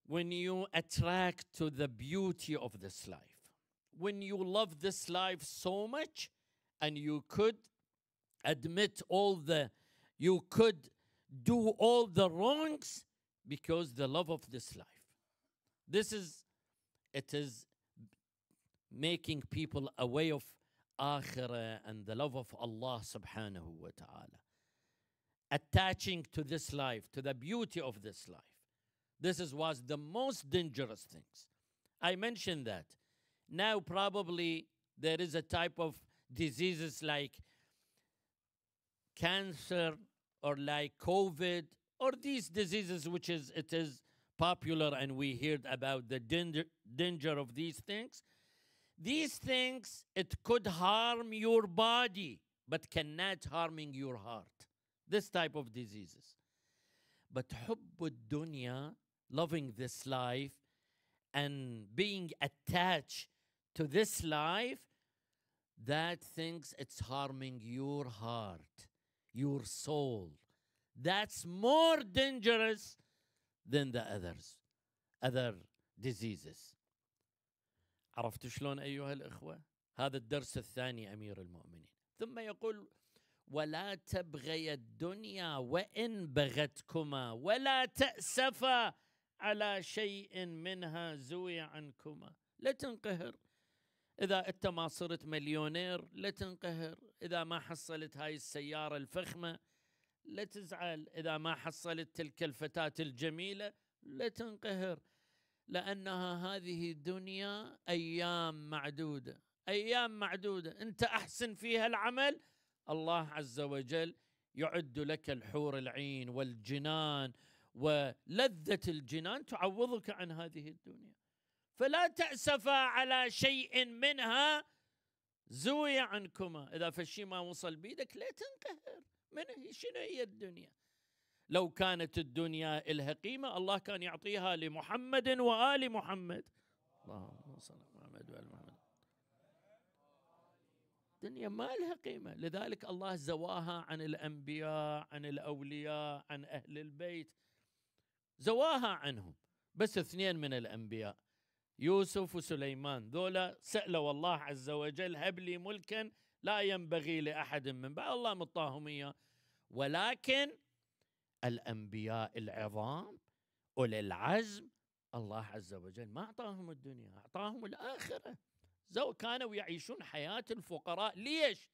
when you attract to the beauty of this life, when you love this life so much and you could admit all the, you could do all the wrongs because the love of this life. This is, it is making people way of akhirah and the love of Allah subhanahu wa ta'ala. Attaching to this life, to the beauty of this life. This is, was the most dangerous things. I mentioned that. Now probably there is a type of diseases like cancer or like COVID or these diseases which is it is popular and we heard about the danger, danger of these things. These things it could harm your body but cannot harming your heart. This type of diseases. But حب الدنيا loving this life and being attached to this life that thinks it's harming your heart, your soul. That's more dangerous than the others, other diseases. عرفت شلون أيها الإخوة؟ هذا الدرس الثاني أمير المؤمنين ثم يقول ولا تبغي الدنيا وإن بغتكما ولا تأسفا على شيء منها زوي عنكما لا تنقهر إذا أنت ما صرت مليونير لا تنقهر إذا ما حصلت هاي السيارة الفخمة لا تزعل إذا ما حصلت تلك الفتاة الجميلة لا تنقهر لأنها هذه دنيا أيام معدودة أيام معدودة أنت أحسن فيها العمل الله عز وجل يعد لك الحور العين والجنان ولذة الجنان تعوضك عن هذه الدنيا فلا تأسفا على شيء منها زوي عنكما إذا فشي ما وصل بيدك لا تنقهر من هي شنو هي الدنيا لو كانت الدنيا إلها قيمة الله كان يعطيها لمحمد وآل محمد اللهم صل على محمد وآل محمد الدنيا ما لها قيمة لذلك الله زواها عن الأنبياء عن الأولياء عن أهل البيت زواها عنهم بس اثنين من الأنبياء يوسف وسليمان ذولا سألوا الله عز وجل هب لي ملكا لا ينبغي لأحد من بعد الله مطاهم إياه ولكن الأنبياء العظام أولي العزم الله عز وجل ما أعطاهم الدنيا أعطاهم الآخرة زو كانوا يعيشون حياة الفقراء ليش؟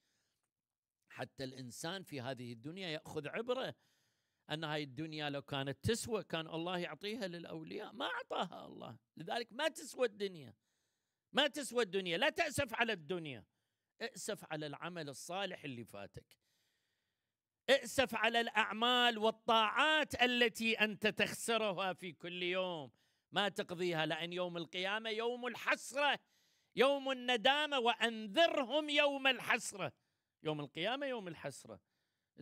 حتى الإنسان في هذه الدنيا يأخذ عبرة أن هاي الدنيا لو كانت تسوى كان الله يعطيها للأولياء ما أعطاها الله لذلك ما تسوى الدنيا ما تسوى الدنيا لا تأسف على الدنيا ائسف على العمل الصالح اللي فاتك ائسف على الأعمال والطاعات التي أنت تخسرها في كل يوم ما تقضيها لأن يوم القيامة يوم الحسرة يوم الندامة وأنذرهم يوم الحسرة يوم القيامة يوم الحسرة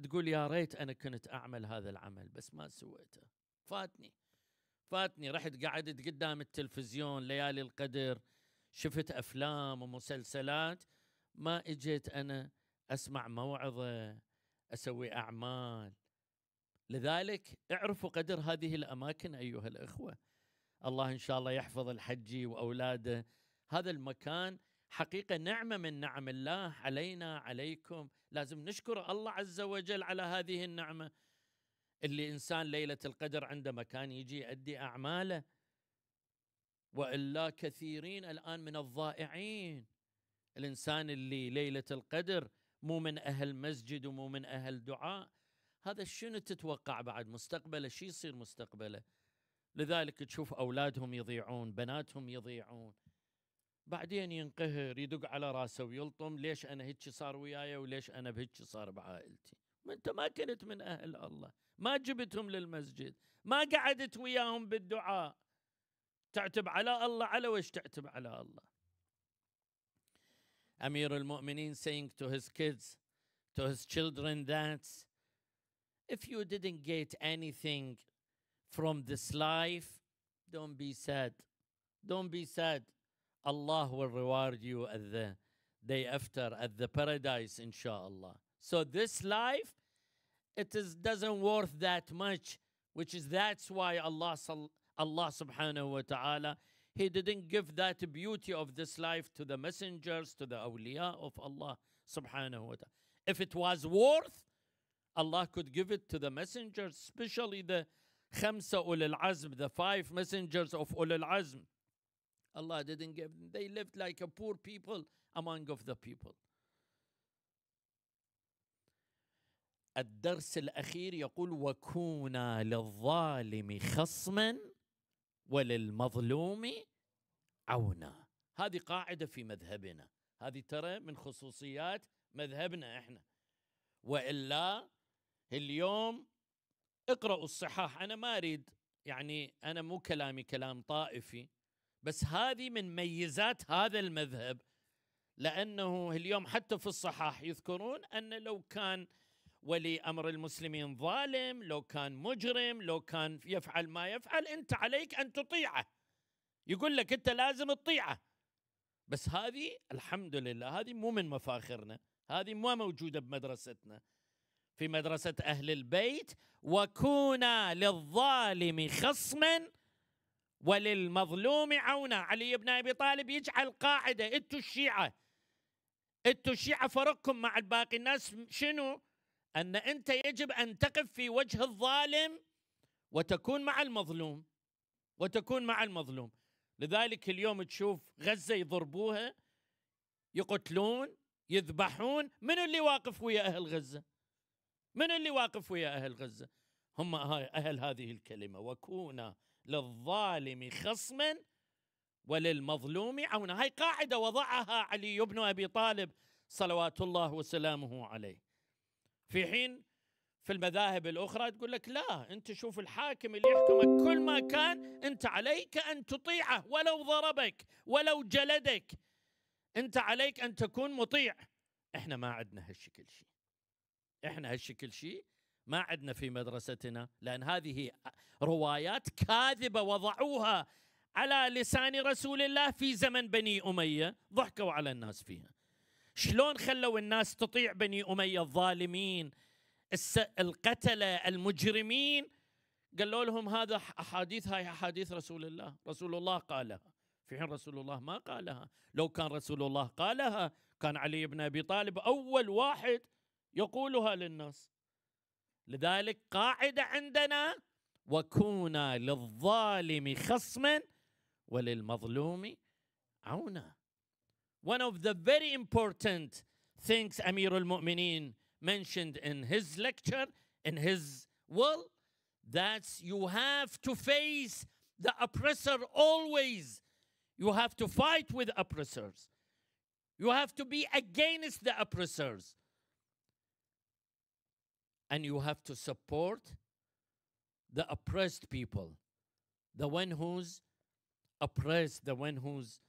تقول يا ريت انا كنت اعمل هذا العمل بس ما سويته فاتني فاتني رحت قعدت قدام التلفزيون ليالي القدر شفت افلام ومسلسلات ما اجيت انا اسمع موعظه اسوي اعمال لذلك اعرفوا قدر هذه الاماكن ايها الاخوه الله ان شاء الله يحفظ الحجي واولاده هذا المكان حقيقة نعمة من نعم الله علينا عليكم لازم نشكر الله عز وجل على هذه النعمة اللي إنسان ليلة القدر عندما كان يجي يؤدي أعماله وإلا كثيرين الآن من الضائعين الإنسان اللي ليلة القدر مو من أهل مسجد ومو من أهل دعاء هذا شنو تتوقع بعد مستقبله شو يصير مستقبله لذلك تشوف أولادهم يضيعون بناتهم يضيعون بعدين ينقهر يدق على راسه ويلطم ليش انا هيك صار وياي وليش انا بهيك صار بعائلتي ما انت ما كنت من اهل الله ما جبتهم للمسجد ما قعدت وياهم بالدعاء تعتب على الله على وش تعتب على الله امير المؤمنين saying to his kids to his children that if you didn't get anything from this life don't be sad don't be sad Allah will reward you at the day after at the paradise inshallah so this life it is doesn't worth that much which is that's why Allah Allah subhanahu wa ta'ala he didn't give that beauty of this life to the messengers to the awliya of Allah subhanahu wa ta'ala if it was worth Allah could give it to the messengers especially the khamsa ulul azm the five messengers of ulul azm Allah didn't give them. They lived like a poor people among of the people. الدرس الأخير يقول وكونا للظالم خصما وللمظلوم عونا هذه قاعدة في مذهبنا هذه ترى من خصوصيات مذهبنا احنا وإلا اليوم اقرأوا الصحاح أنا ما أريد يعني أنا مو كلامي كلام طائفي بس هذه من ميزات هذا المذهب لانه اليوم حتى في الصحاح يذكرون ان لو كان ولي امر المسلمين ظالم، لو كان مجرم، لو كان يفعل ما يفعل انت عليك ان تطيعه. يقول لك انت لازم تطيعه. بس هذه الحمد لله هذه مو من مفاخرنا، هذه مو موجوده بمدرستنا. في مدرسه اهل البيت وكونا للظالم خصما وللمظلوم عونا علي بن ابي طالب يجعل قاعده انتو الشيعه انتو الشيعه فرقكم مع باقي الناس شنو؟ ان انت يجب ان تقف في وجه الظالم وتكون مع المظلوم وتكون مع المظلوم لذلك اليوم تشوف غزه يضربوها يقتلون يذبحون من اللي واقف ويا اهل غزه؟ من اللي واقف ويا اهل غزه؟ هم اهل هذه الكلمه وكونا للظالم خصما وللمظلوم عونا هاي قاعدة وضعها علي بن أبي طالب صلوات الله وسلامه عليه في حين في المذاهب الأخرى تقول لك لا أنت شوف الحاكم اللي يحكمك كل ما كان أنت عليك أن تطيعه ولو ضربك ولو جلدك أنت عليك أن تكون مطيع احنا ما عندنا هالشكل شيء احنا هالشكل شيء ما عندنا في مدرستنا لأن هذه روايات كاذبة وضعوها على لسان رسول الله في زمن بني أمية ضحكوا على الناس فيها شلون خلوا الناس تطيع بني أمية الظالمين القتلة المجرمين قالوا لهم هذا أحاديث هاي أحاديث رسول الله رسول الله قالها في حين رسول الله ما قالها لو كان رسول الله قالها كان علي بن أبي طالب أول واحد يقولها للناس لذلك قاعده عندنا وكونا للظالم خصما وللمظلوم عونا one of the very important things Amir al-Mu'mineen mentioned in his lecture in his will that you have to face the oppressor always you have to fight with oppressors you have to be against the oppressors and you have to support the oppressed people, the one who's oppressed, the one who's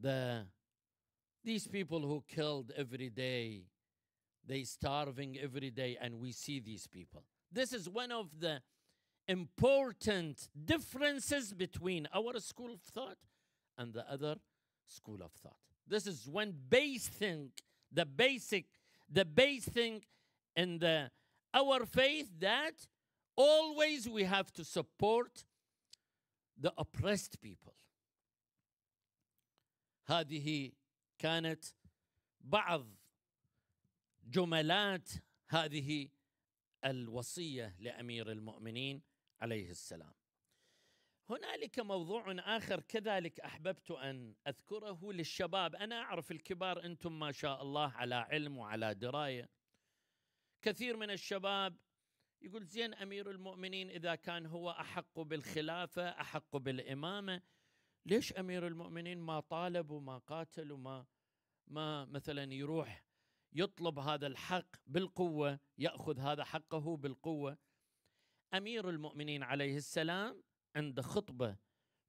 the these people who killed every day, they starving every day, and we see these people. This is one of the important differences between our school of thought and the other school of thought. This is one base thing, the basic, the base thing in the our faith that always we have to support the oppressed people هذه كانت بعض جملات هذه الوصيه لامير المؤمنين عليه السلام هنالك موضوع اخر كذلك احببت ان اذكره للشباب انا اعرف الكبار انتم ما شاء الله على علم وعلى درايه كثير من الشباب يقول زين امير المؤمنين اذا كان هو احق بالخلافه احق بالامامه ليش امير المؤمنين ما طالب وما قاتل وما ما مثلا يروح يطلب هذا الحق بالقوه ياخذ هذا حقه بالقوه امير المؤمنين عليه السلام عند خطبه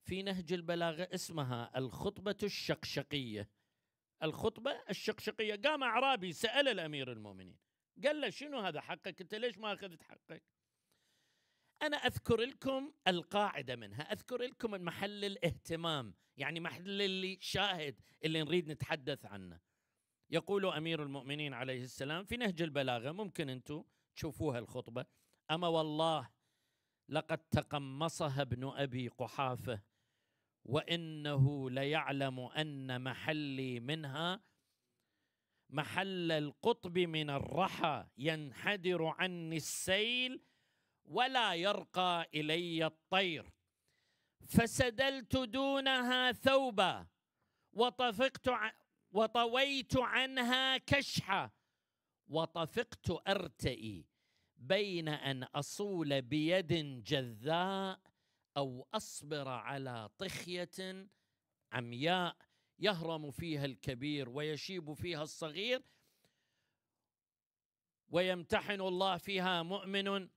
في نهج البلاغه اسمها الخطبه الشقشقيه الخطبه الشقشقيه قام اعرابي سال الامير المؤمنين قال له شنو هذا حقك انت ليش ما اخذت حقك انا اذكر لكم القاعده منها اذكر لكم محل الاهتمام يعني محل اللي شاهد اللي نريد نتحدث عنه يقول امير المؤمنين عليه السلام في نهج البلاغه ممكن انتم تشوفوها الخطبه اما والله لقد تقمصها ابن ابي قحافه وانه ليعلم ان محلي منها محل القطب من الرحى ينحدر عني السيل ولا يرقى الي الطير فسدلت دونها ثوبا وطفقت وطويت عنها كشحا وطفقت ارتئي بين ان اصول بيد جذاء او اصبر على طخيه عمياء يهرم فيها الكبير ويشيب فيها الصغير ويمتحن الله فيها مؤمن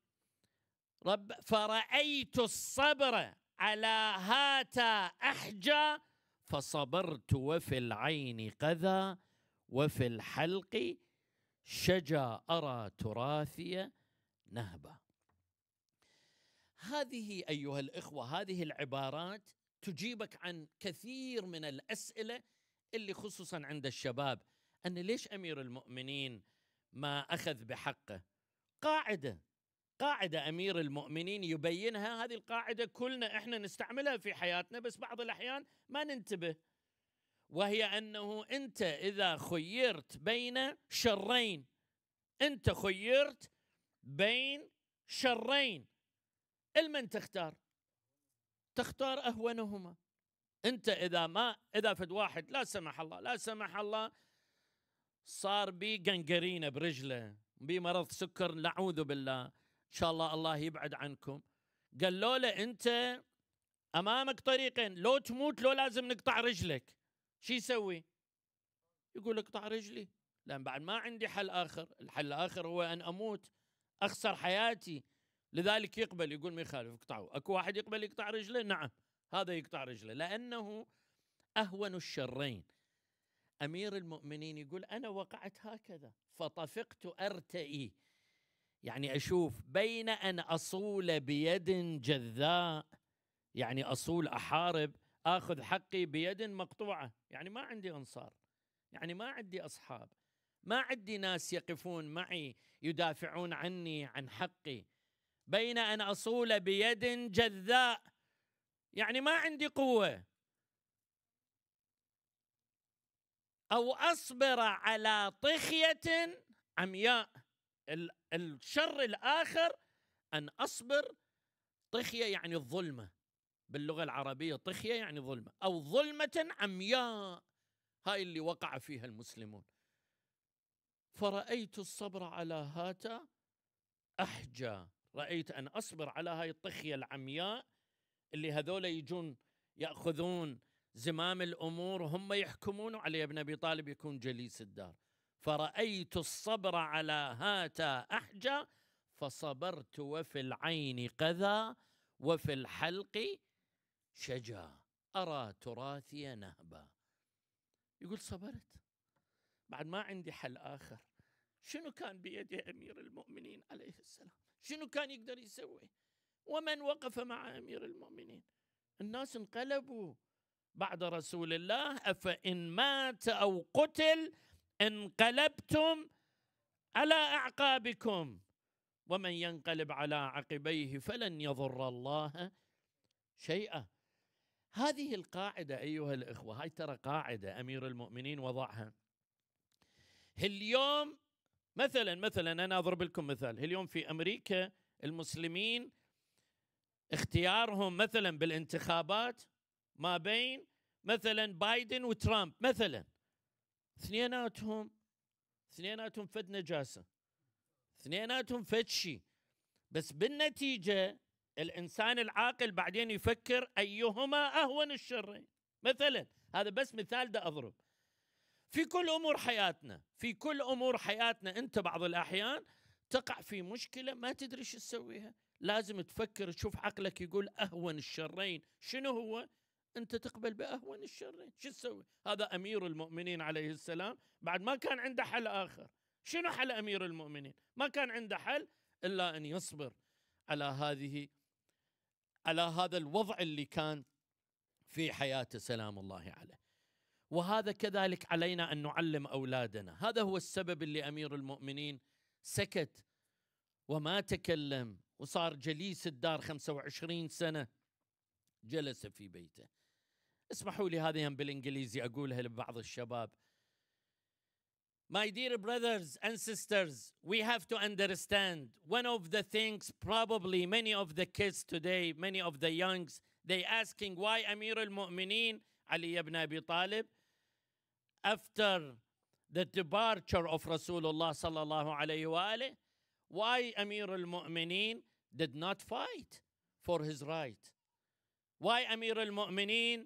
رب فرأيت الصبر على هاتا أحجى فصبرت وفي العين قذى وفي الحلق شجا أرى تراثي نهبة هذه أيها الإخوة هذه العبارات تجيبك عن كثير من الاسئله اللي خصوصا عند الشباب ان ليش امير المؤمنين ما اخذ بحقه؟ قاعده قاعده امير المؤمنين يبينها هذه القاعده كلنا احنا نستعملها في حياتنا بس بعض الاحيان ما ننتبه وهي انه انت اذا خيرت بين شرين انت خيرت بين شرين المن تختار تختار اهونهما انت اذا ما اذا فد واحد لا سمح الله لا سمح الله صار بي قنقرينه برجله بي مرض سكر نعوذ بالله ان شاء الله الله يبعد عنكم قالوا له انت امامك طريقين لو تموت لو لازم نقطع رجلك شو يسوي؟ يقول اقطع رجلي لان بعد ما عندي حل اخر الحل الاخر هو ان اموت اخسر حياتي لذلك يقبل يقول ما يخالف اقطعوا اكو واحد يقبل يقطع رجله نعم هذا يقطع رجله لأنه أهون الشرين أمير المؤمنين يقول أنا وقعت هكذا فطفقت أرتئي يعني أشوف بين أن أصول بيد جذاء يعني أصول أحارب آخذ حقي بيد مقطوعة يعني ما عندي أنصار يعني ما عندي أصحاب ما عندي ناس يقفون معي يدافعون عني عن حقي بين ان اصول بيد جذاء يعني ما عندي قوه او اصبر على طخيه عمياء الشر الاخر ان اصبر طخيه يعني الظلمه باللغه العربيه طخيه يعني ظلمه او ظلمه عمياء هاي اللي وقع فيها المسلمون فرأيت الصبر على هاتا أحجى رأيت أن أصبر على هاي الطخية العمياء اللي هذول يجون يأخذون زمام الأمور هم يحكمون علي بن أبي طالب يكون جليس الدار فرأيت الصبر على هاتا أحجى فصبرت وفي العين قذا وفي الحلق شجا أرى تراثي نهبا يقول صبرت بعد ما عندي حل آخر شنو كان بيدي أمير المؤمنين عليه السلام شنو كان يقدر يسوي ومن وقف مع أمير المؤمنين الناس انقلبوا بعد رسول الله أفإن مات أو قتل انقلبتم على أعقابكم ومن ينقلب على عقبيه فلن يضر الله شيئا هذه القاعدة أيها الإخوة هاي ترى قاعدة أمير المؤمنين وضعها اليوم مثلا مثلا انا اضرب لكم مثال اليوم في امريكا المسلمين اختيارهم مثلا بالانتخابات ما بين مثلا بايدن وترامب مثلا اثنيناتهم اثنيناتهم فد نجاسه اثنيناتهم فد شيء بس بالنتيجه الانسان العاقل بعدين يفكر ايهما اهون الشرين مثلا هذا بس مثال ده اضرب في كل امور حياتنا في كل امور حياتنا انت بعض الاحيان تقع في مشكله ما تدري شو تسويها لازم تفكر تشوف عقلك يقول اهون الشرين شنو هو انت تقبل باهون الشرين شو تسوي هذا امير المؤمنين عليه السلام بعد ما كان عنده حل اخر شنو حل امير المؤمنين ما كان عنده حل الا ان يصبر على هذه على هذا الوضع اللي كان في حياته سلام الله عليه وهذا كذلك علينا ان نعلم اولادنا هذا هو السبب اللي امير المؤمنين سكت وما تكلم وصار جليس الدار 25 سنه جلس في بيته اسمحوا لي هذه بالانجليزي اقولها لبعض الشباب My dear brothers and sisters, we have to understand one of the things probably many of the kids today, many of the youngs, they asking why Amir al-Mu'mineen Ali ibn Abi Talib after the departure of Rasulullah sallallahu alayhi wa alayhi, why Amir al-Mu'mineen did not fight for his right? Why Amir al-Mu'mineen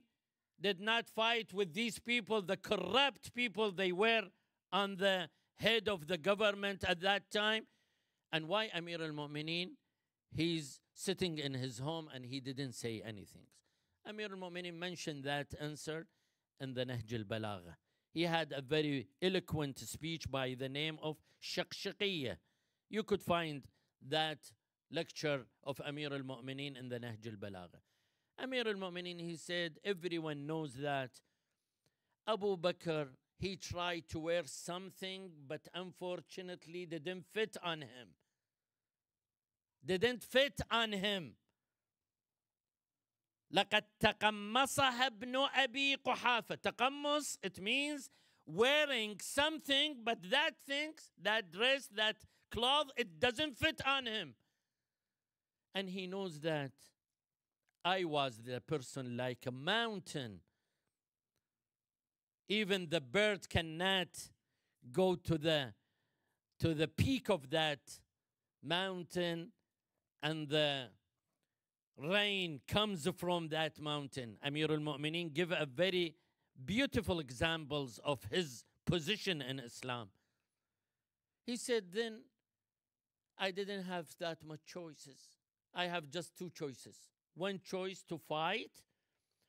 did not fight with these people, the corrupt people they were on the head of the government at that time? And why Amir al-Mu'mineen, he's sitting in his home and he didn't say anything. Amir al-Mu'mineen mentioned that answer in the Nahj al-Balagha he had a very eloquent speech by the name of Shaqshaqiyya. You could find that lecture of Amir al-Mu'minin in the Nahj al-Balagha. Amir al-Mu'minin, he said, everyone knows that Abu Bakr, he tried to wear something, but unfortunately didn't fit on him. Didn't fit on him. لقد تقمصها ابن أبي قحافة تقمص it means wearing something but that thing that dress that cloth it doesn't fit on him and he knows that I was the person like a mountain even the bird cannot go to the to the peak of that mountain and the rain comes from that mountain. Amir al-Mu'mineen give a very beautiful examples of his position in Islam. He said, then I didn't have that much choices. I have just two choices. One choice to fight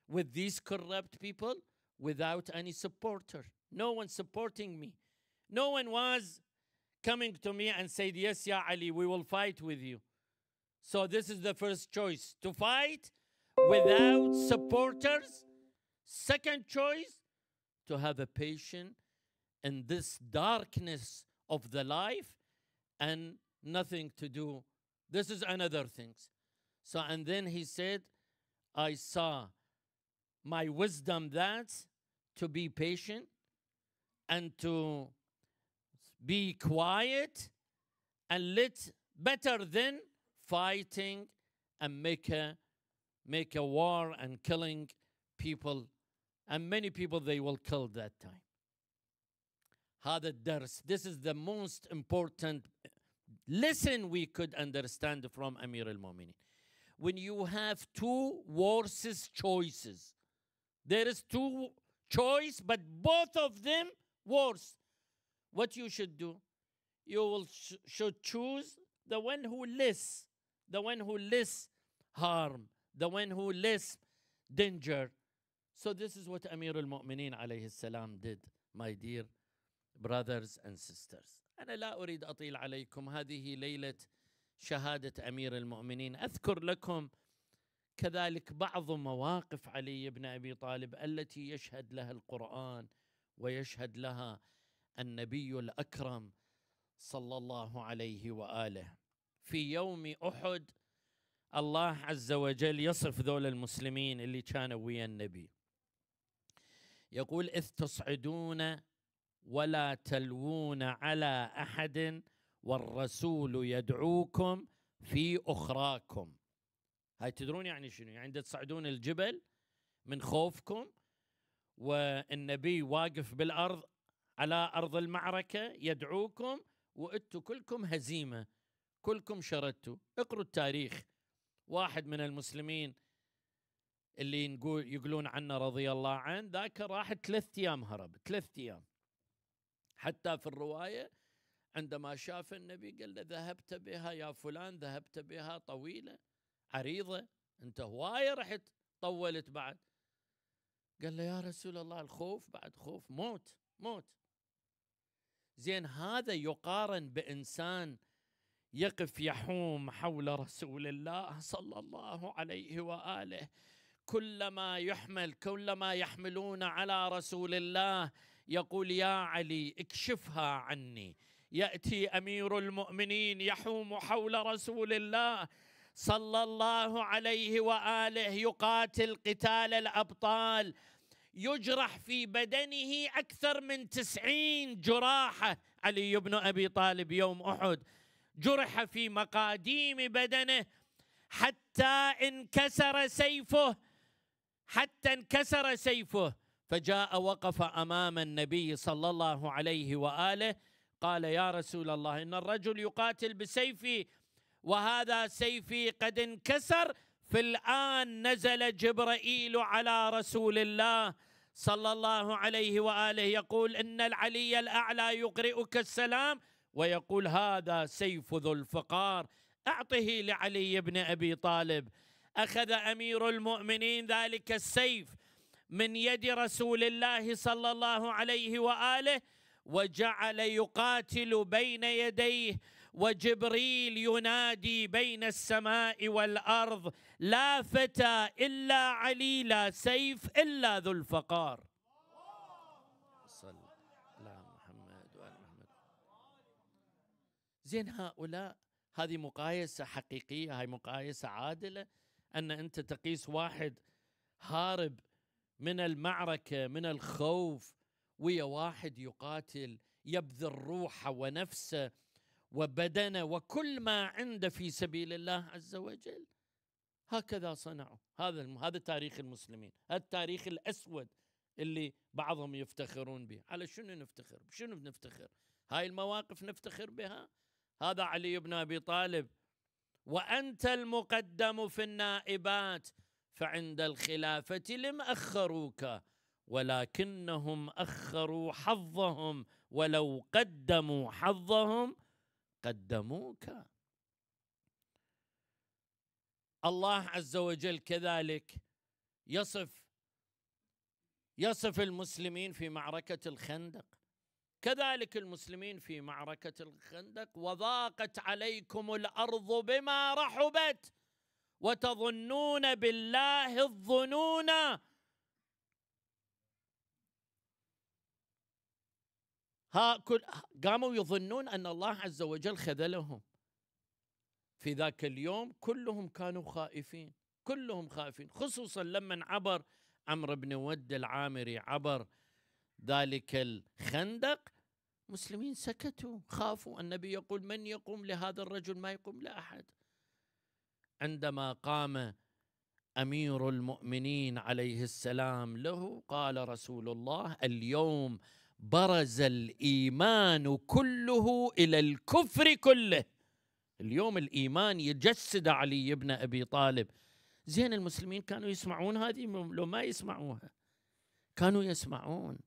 with these corrupt people without any supporter. No one supporting me. No one was coming to me and said, yes, Ya Ali, we will fight with you. So this is the first choice to fight without supporters. Second choice to have a patient in this darkness of the life and nothing to do. This is another thing. So and then he said, I saw my wisdom that to be patient and to be quiet and let better than fighting and make a, make a war and killing people. And many people they will kill that time. هذا this is the most important lesson we could understand from Amir al-Mu'minin when you have two worst choices there is two choice but both of them worse what you should do you will sh should choose the one who less the one who less harm, the one who less danger. So this is what Amir al-Mu'mineen alayhi salam did, my dear brothers and sisters. أنا لا أريد أطيل عليكم هذه ليلة شهادة أمير المؤمنين أذكر لكم كذلك بعض مواقف علي بن أبي طالب التي يشهد لها القرآن ويشهد لها النبي الأكرم صلى الله عليه وآله في يوم احد الله عز وجل يصف ذول المسلمين اللي كانوا ويا النبي يقول اذ تصعدون ولا تلوون على احد والرسول يدعوكم في اخراكم هاي تدرون يعني شنو يعني تصعدون الجبل من خوفكم والنبي واقف بالارض على ارض المعركه يدعوكم وانتم كلكم هزيمه كلكم شردتوا اقروا التاريخ واحد من المسلمين اللي نقول يقولون عنه رضي الله عنه ذاك راح ثلاث ايام هرب ثلاث ايام حتى في الروايه عندما شاف النبي قال له ذهبت بها يا فلان ذهبت بها طويله عريضه انت هوايه رحت طولت بعد قال له يا رسول الله الخوف بعد خوف موت موت زين هذا يقارن بانسان يقف يحوم حول رسول الله صلى الله عليه واله كلما يحمل كلما يحملون على رسول الله يقول يا علي اكشفها عني ياتي امير المؤمنين يحوم حول رسول الله صلى الله عليه واله يقاتل قتال الابطال يجرح في بدنه اكثر من تسعين جراحه علي بن ابي طالب يوم احد جرح في مقاديم بدنه حتى انكسر سيفه حتى انكسر سيفه فجاء وقف امام النبي صلى الله عليه واله قال يا رسول الله ان الرجل يقاتل بسيفي وهذا سيفي قد انكسر فالان نزل جبرائيل على رسول الله صلى الله عليه واله يقول ان العلي الاعلى يقرئك السلام ويقول هذا سيف ذو الفقار أعطه لعلي بن أبي طالب أخذ أمير المؤمنين ذلك السيف من يد رسول الله صلى الله عليه وآله وجعل يقاتل بين يديه وجبريل ينادي بين السماء والأرض لا فتى إلا علي لا سيف إلا ذو الفقار زين هؤلاء هذه مقايسة حقيقية هاي مقايسة عادلة أن أنت تقيس واحد هارب من المعركة من الخوف ويا واحد يقاتل يبذل روحه ونفسه وبدنه وكل ما عنده في سبيل الله عز وجل هكذا صنعوا هذا هذا تاريخ المسلمين هذا التاريخ الاسود اللي بعضهم يفتخرون به على شنو نفتخر شنو بنفتخر هاي المواقف نفتخر بها هذا علي بن ابي طالب وانت المقدم في النائبات فعند الخلافه لم اخروك ولكنهم اخروا حظهم ولو قدموا حظهم قدموك الله عز وجل كذلك يصف يصف المسلمين في معركه الخندق كذلك المسلمين في معركة الخندق وضاقت عليكم الأرض بما رحبت وتظنون بالله الظنون ها كل قاموا يظنون أن الله عز وجل خذلهم في ذاك اليوم كلهم كانوا خائفين كلهم خائفين خصوصا لما عبر عمرو بن ود العامري عبر ذلك الخندق المسلمين سكتوا خافوا النبي يقول من يقوم لهذا الرجل ما يقوم لا أحد عندما قام امير المؤمنين عليه السلام له قال رسول الله اليوم برز الايمان كله الى الكفر كله اليوم الايمان يجسد علي بن ابي طالب زين المسلمين كانوا يسمعون هذه لو ما يسمعوها كانوا يسمعون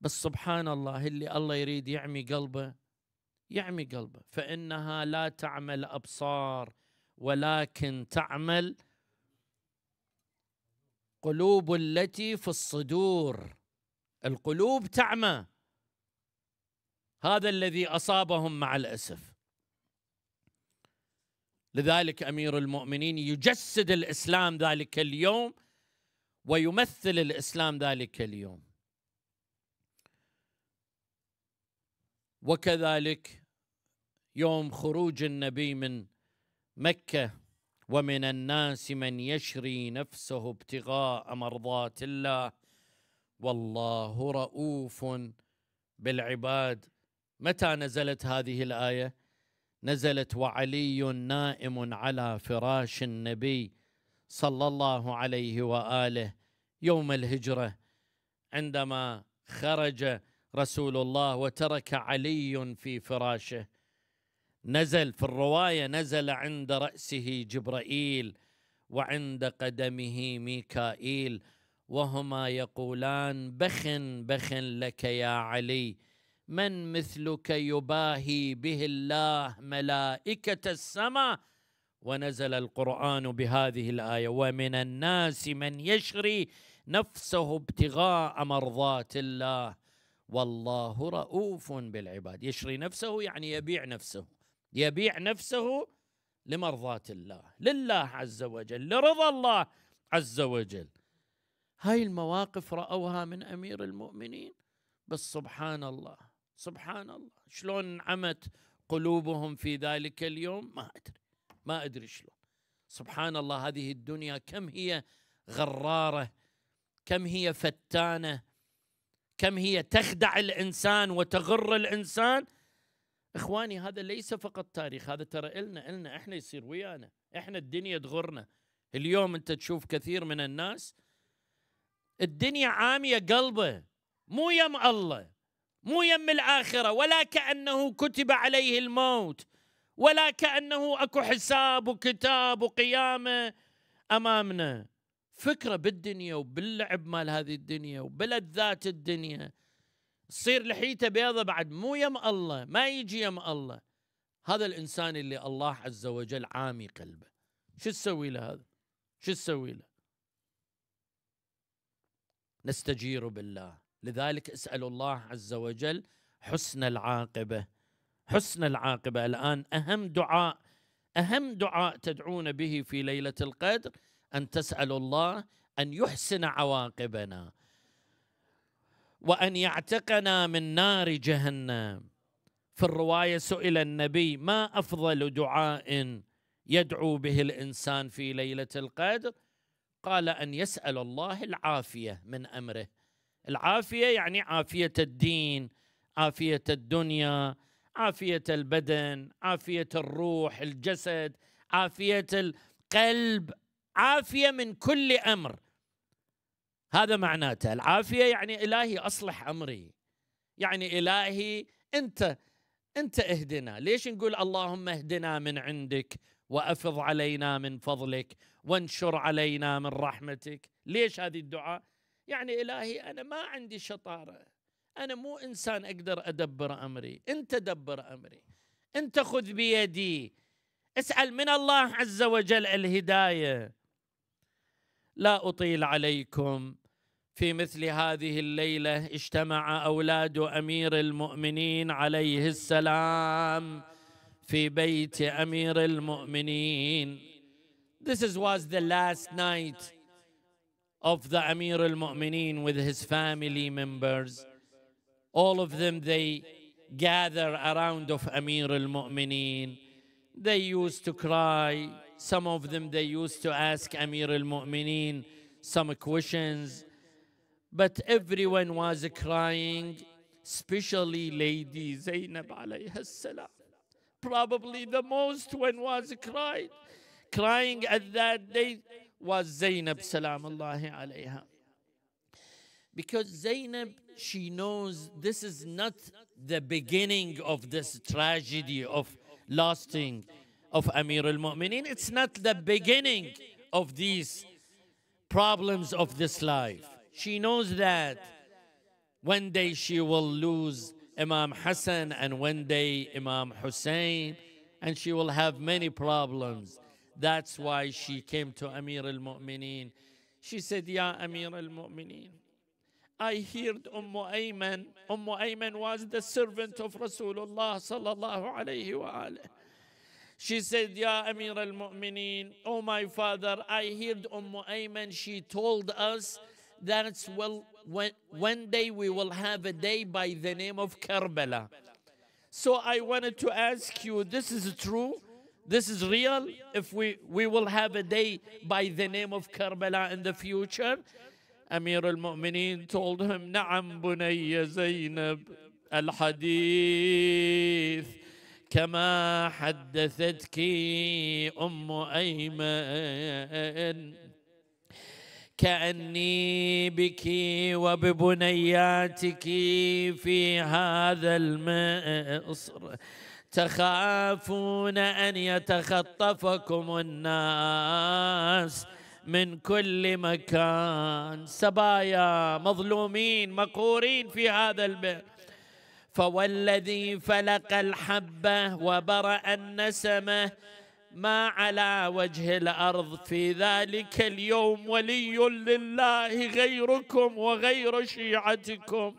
بس سبحان الله اللي الله يريد يعمي قلبه يعمي قلبه فإنها لا تعمل أبصار ولكن تعمل قلوب التي في الصدور القلوب تعمى هذا الذي أصابهم مع الأسف لذلك أمير المؤمنين يجسد الإسلام ذلك اليوم ويمثل الإسلام ذلك اليوم وكذلك يوم خروج النبي من مكه ومن الناس من يشري نفسه ابتغاء مرضات الله والله رؤوف بالعباد متى نزلت هذه الايه نزلت وعلي نائم على فراش النبي صلى الله عليه واله يوم الهجره عندما خرج رسول الله وترك علي في فراشه نزل في الروايه نزل عند راسه جبرائيل وعند قدمه ميكائيل وهما يقولان بخ بخ لك يا علي من مثلك يباهي به الله ملائكه السماء ونزل القران بهذه الايه ومن الناس من يشري نفسه ابتغاء مرضات الله والله رؤوف بالعباد يشري نفسه يعني يبيع نفسه يبيع نفسه لمرضاة الله لله عز وجل لرضا الله عز وجل هاي المواقف رأوها من أمير المؤمنين بس سبحان الله سبحان الله شلون انعمت قلوبهم في ذلك اليوم ما أدري ما أدري شلون سبحان الله هذه الدنيا كم هي غرارة كم هي فتانة كم هي تخدع الانسان وتغر الانسان اخواني هذا ليس فقط تاريخ هذا ترى النا النا احنا يصير ويانا احنا الدنيا تغرنا اليوم انت تشوف كثير من الناس الدنيا عاميه قلبه مو يم الله مو يم الاخره ولا كانه كتب عليه الموت ولا كانه اكو حساب وكتاب وقيامه امامنا فكره بالدنيا وباللعب مال هذه الدنيا وبلذات الدنيا تصير لحيته بيضة بعد مو يم الله ما يجي يم الله هذا الانسان اللي الله عز وجل عامي قلبه شو تسوي له هذا شو تسوي له نستجير بالله لذلك اسال الله عز وجل حسن العاقبه حسن العاقبه الان اهم دعاء اهم دعاء تدعون به في ليله القدر ان تسال الله ان يحسن عواقبنا وان يعتقنا من نار جهنم في الروايه سئل النبي ما افضل دعاء يدعو به الانسان في ليله القدر قال ان يسال الله العافيه من امره العافيه يعني عافيه الدين عافيه الدنيا عافيه البدن عافيه الروح الجسد عافيه القلب عافيه من كل امر هذا معناته العافيه يعني الهي اصلح امري يعني الهي انت انت اهدنا ليش نقول اللهم اهدنا من عندك وافض علينا من فضلك وانشر علينا من رحمتك ليش هذه الدعاء يعني الهي انا ما عندي شطاره انا مو انسان اقدر ادبر امري انت دبر امري انت خذ بيدي اسال من الله عز وجل الهدايه لا اطيل عليكم في مثل هذه الليله اجتمع اولاد امير المؤمنين عليه السلام في بيت امير المؤمنين This is, was the last night of the Amir al-Mu'mineen with his family members. All of them, they gather around of Amir al-Mu'mineen. They used to cry. Some of them, they used to ask Amir al-Mu'mineen some questions. But everyone was crying, especially Lady Zainab alayhi salam. Probably the most one was cried. Crying at that day was Zainab salam Allahi alayha. Because Zainab, she knows this is not the beginning of this tragedy of lasting of Amir al Mu'mineen. It's not the beginning of these problems of this life. She knows that one day she will lose Imam Hassan and one day Imam Hussein, and she will have many problems. That's why she came to Amir al Mu'mineen. She said, Ya Amir al Mu'mineen, I heard Umm Ayman. Umm Ayman was the servant of Rasulullah sallallahu alayhi wa alayhi. She said, Ya Amir al Mu'mineen, oh my father, I heard Umm Ayman, she told us that well, when, one day we will have a day by the name of Karbala. So I wanted to ask you, this is true? This is real? If we, we will have a day by the name of Karbala in the future? Amir al-Mu'mineen told him, Na'am bunayya Zainab al-Hadith. كما حدثتك ام ايمن كاني بك وببنياتك في هذا المصر تخافون ان يتخطفكم الناس من كل مكان سبايا مظلومين مقهورين في هذا البيت فوالذي فلق الحبة وبرأ النسمة ما على وجه الأرض في ذلك اليوم ولي لله غيركم وغير شيعتكم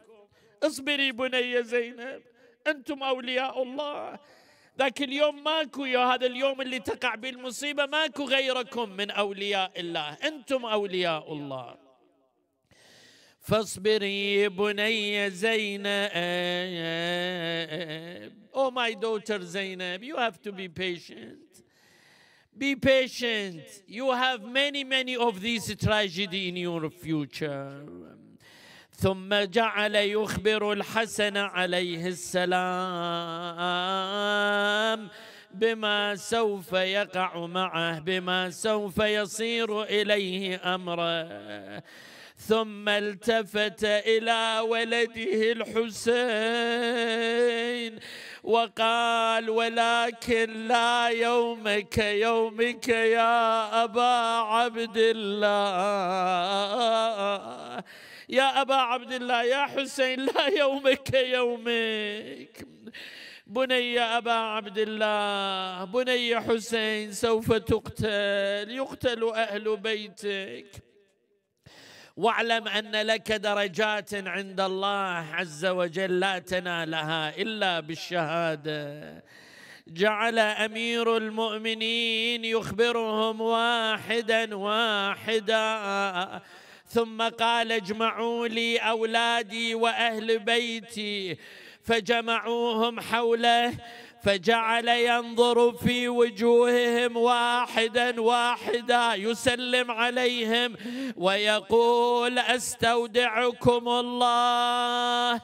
اصبري بني زينب أنتم أولياء الله ذاك اليوم ماكو يا هذا اليوم اللي تقع بالمصيبة ماكو غيركم من أولياء الله أنتم أولياء الله فاصبري بني زينب Oh, my daughter Zainab, you have to be patient. Be patient. You have many, many of these tragedy in your future. ثم جعل يخبر الحسن عليه السلام بما سوف يقع معه بما سوف يصير إليه أمره ثم التفت إلى ولده الحسين وقال ولكن لا يومك يومك يا أبا عبد الله يا أبا عبد الله يا حسين لا يومك يومك بني أبا عبد الله بني حسين سوف تقتل يقتل أهل بيتك واعلم أن لك درجات عند الله عز وجل لا تنالها إلا بالشهادة جعل أمير المؤمنين يخبرهم واحدا واحدا ثم قال اجمعوا لي أولادي وأهل بيتي فجمعوهم حوله فجعل ينظر في وجوههم واحدا واحدا يسلم عليهم ويقول استودعكم الله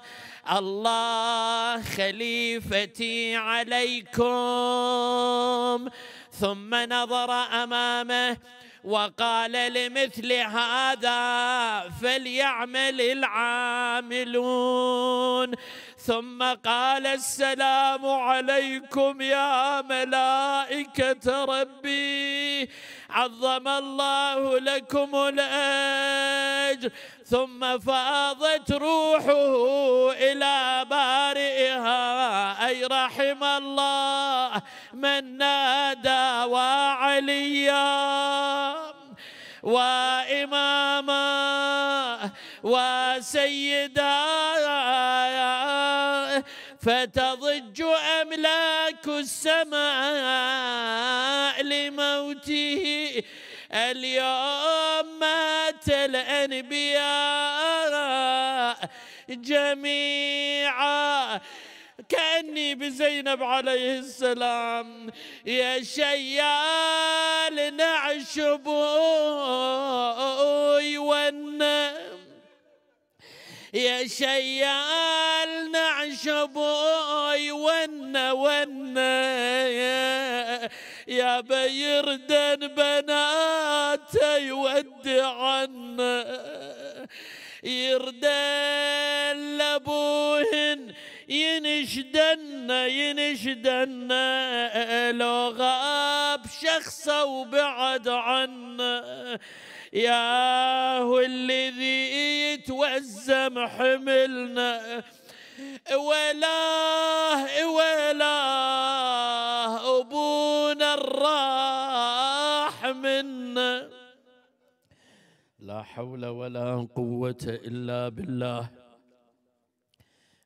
الله خليفتي عليكم ثم نظر امامه وقال لمثل هذا فليعمل العاملون ثم قال السلام عليكم يا ملائكة ربي عظم الله لكم الأجر ثم فاضت روحه إلى بارئها أي رحم الله من نادى وعليا وإماما وسيدا فتضج أملاك السماء لموته اليوم الأنبياء جميعا كأني بزينب عليه السلام يا شيال نعشب والنم يا شيال نعشب ون ونا يا بيردن بناته يودي عنا يردن لابوهن ينشدن ينشدن لو غاب شخصه وبعد عنا هو الذي يتوزم حملنا ولا لا حول ولا قوه الا بالله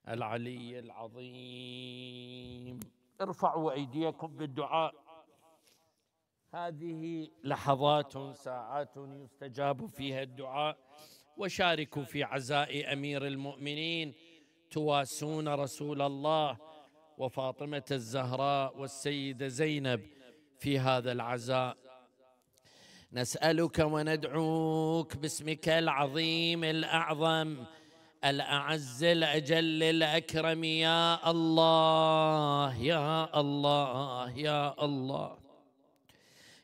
العلي العظيم ارفعوا ايديكم بالدعاء هذه لحظات ساعات يستجاب فيها الدعاء وشاركوا في عزاء امير المؤمنين تواسون رسول الله وفاطمه الزهراء والسيده زينب في هذا العزاء نسألك وندعوك باسمك العظيم الأعظم الأعز الأجل الأكرم يا الله يا الله يا الله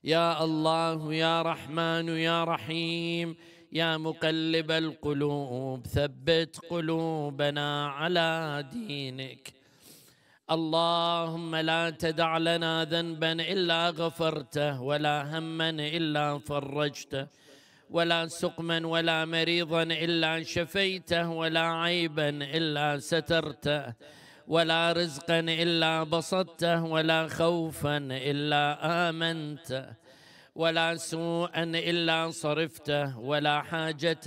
يا الله يا رحمن يا رحيم يا مقلب القلوب ثبت قلوبنا على دينك اللهم لا تدع لنا ذنبا الا غفرته ولا هما الا فرجته ولا سقما ولا مريضا الا شفيته ولا عيبا الا سترته ولا رزقا الا بسطته ولا خوفا الا امنته ولا سوءا الا صرفته ولا حاجه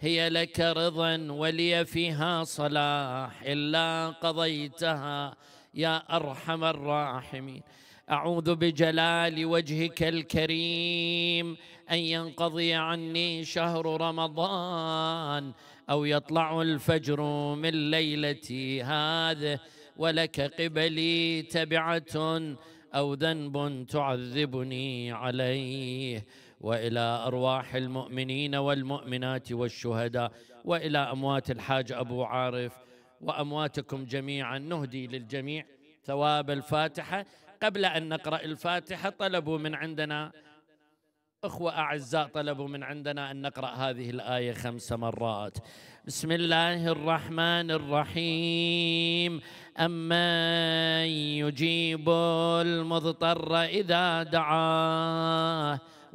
هي لك رضا ولي فيها صلاح إلا قضيتها يا أرحم الراحمين أعوذ بجلال وجهك الكريم أن ينقضي عني شهر رمضان أو يطلع الفجر من ليلتي هذه ولك قبلي تبعة أو ذنب تعذبني عليه والى ارواح المؤمنين والمؤمنات والشهداء والى اموات الحاج ابو عارف وامواتكم جميعا نهدي للجميع ثواب الفاتحه قبل ان نقرا الفاتحه طلبوا من عندنا اخوه اعزاء طلبوا من عندنا ان نقرا هذه الايه خمس مرات بسم الله الرحمن الرحيم امن يجيب المضطر اذا دعاه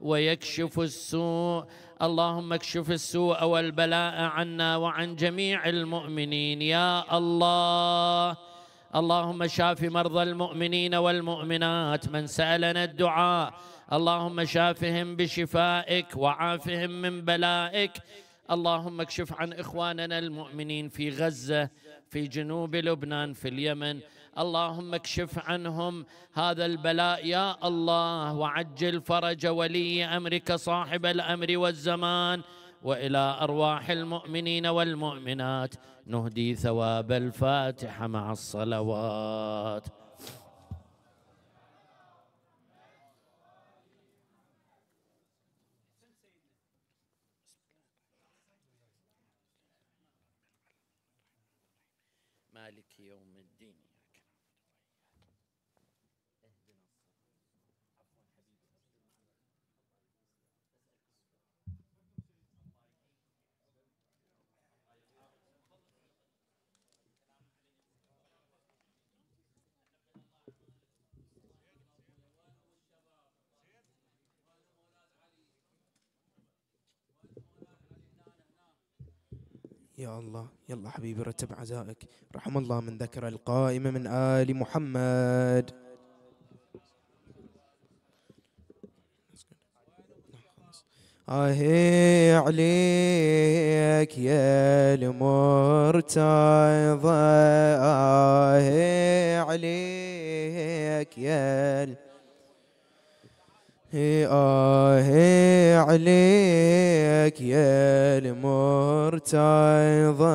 ويكشف السوء اللهم اكشف السوء والبلاء عنا وعن جميع المؤمنين يا الله اللهم شاف مرضى المؤمنين والمؤمنات من سالنا الدعاء اللهم شافهم بشفائك وعافهم من بلائك اللهم اكشف عن اخواننا المؤمنين في غزه في جنوب لبنان في اليمن اللهم اكشف عنهم هذا البلاء يا الله وعجل فرج ولي امرك صاحب الامر والزمان والى ارواح المؤمنين والمؤمنات نهدي ثواب الفاتحه مع الصلوات يا الله يلا حبيبي رتب عزائك رحم الله من ذكر القائمة من آل محمد آه عليك يا المرتضى آه عليك يا المرتضى هي آه عليك يا المرتضى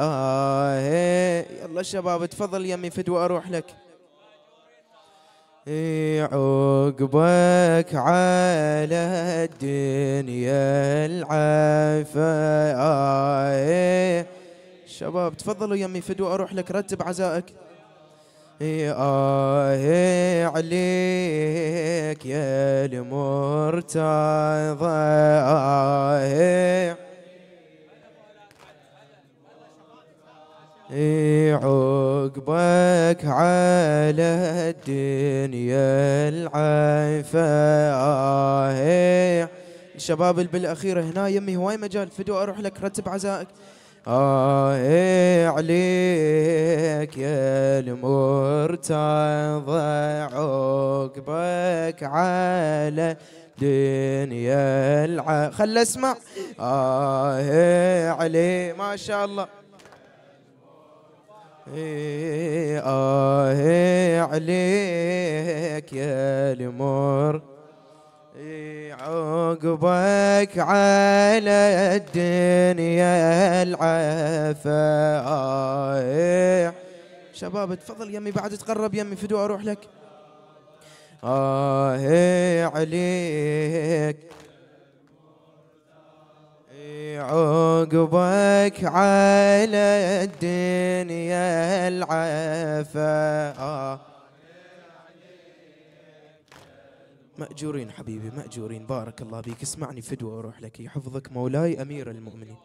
آه يلا شباب تفضل يمي فدوى أروح لك عقبك على الدنيا آهي شباب تفضلوا يمي فدوى أروح لك رتب عزائك آه عليك يا المرتضى آه عقبك على الدنيا العافية الشباب شباب بالاخير هنا يمي هواي مجال فدو اروح لك رتب عزائك آه عليك يا المرتضى عقبك على دنيا الع خل اسمع آه علي ما شاء الله آه عليك يا المر عقبك على الدنيا العفا شباب تفضل يمي بعد تقرب يمي فدو اروح لك آه عليك عقبك على الدنيا العفا آه مأجورين حبيبي مأجورين بارك الله فيك اسمعني فدوة واروح لك يحفظك مولاي أمير المؤمنين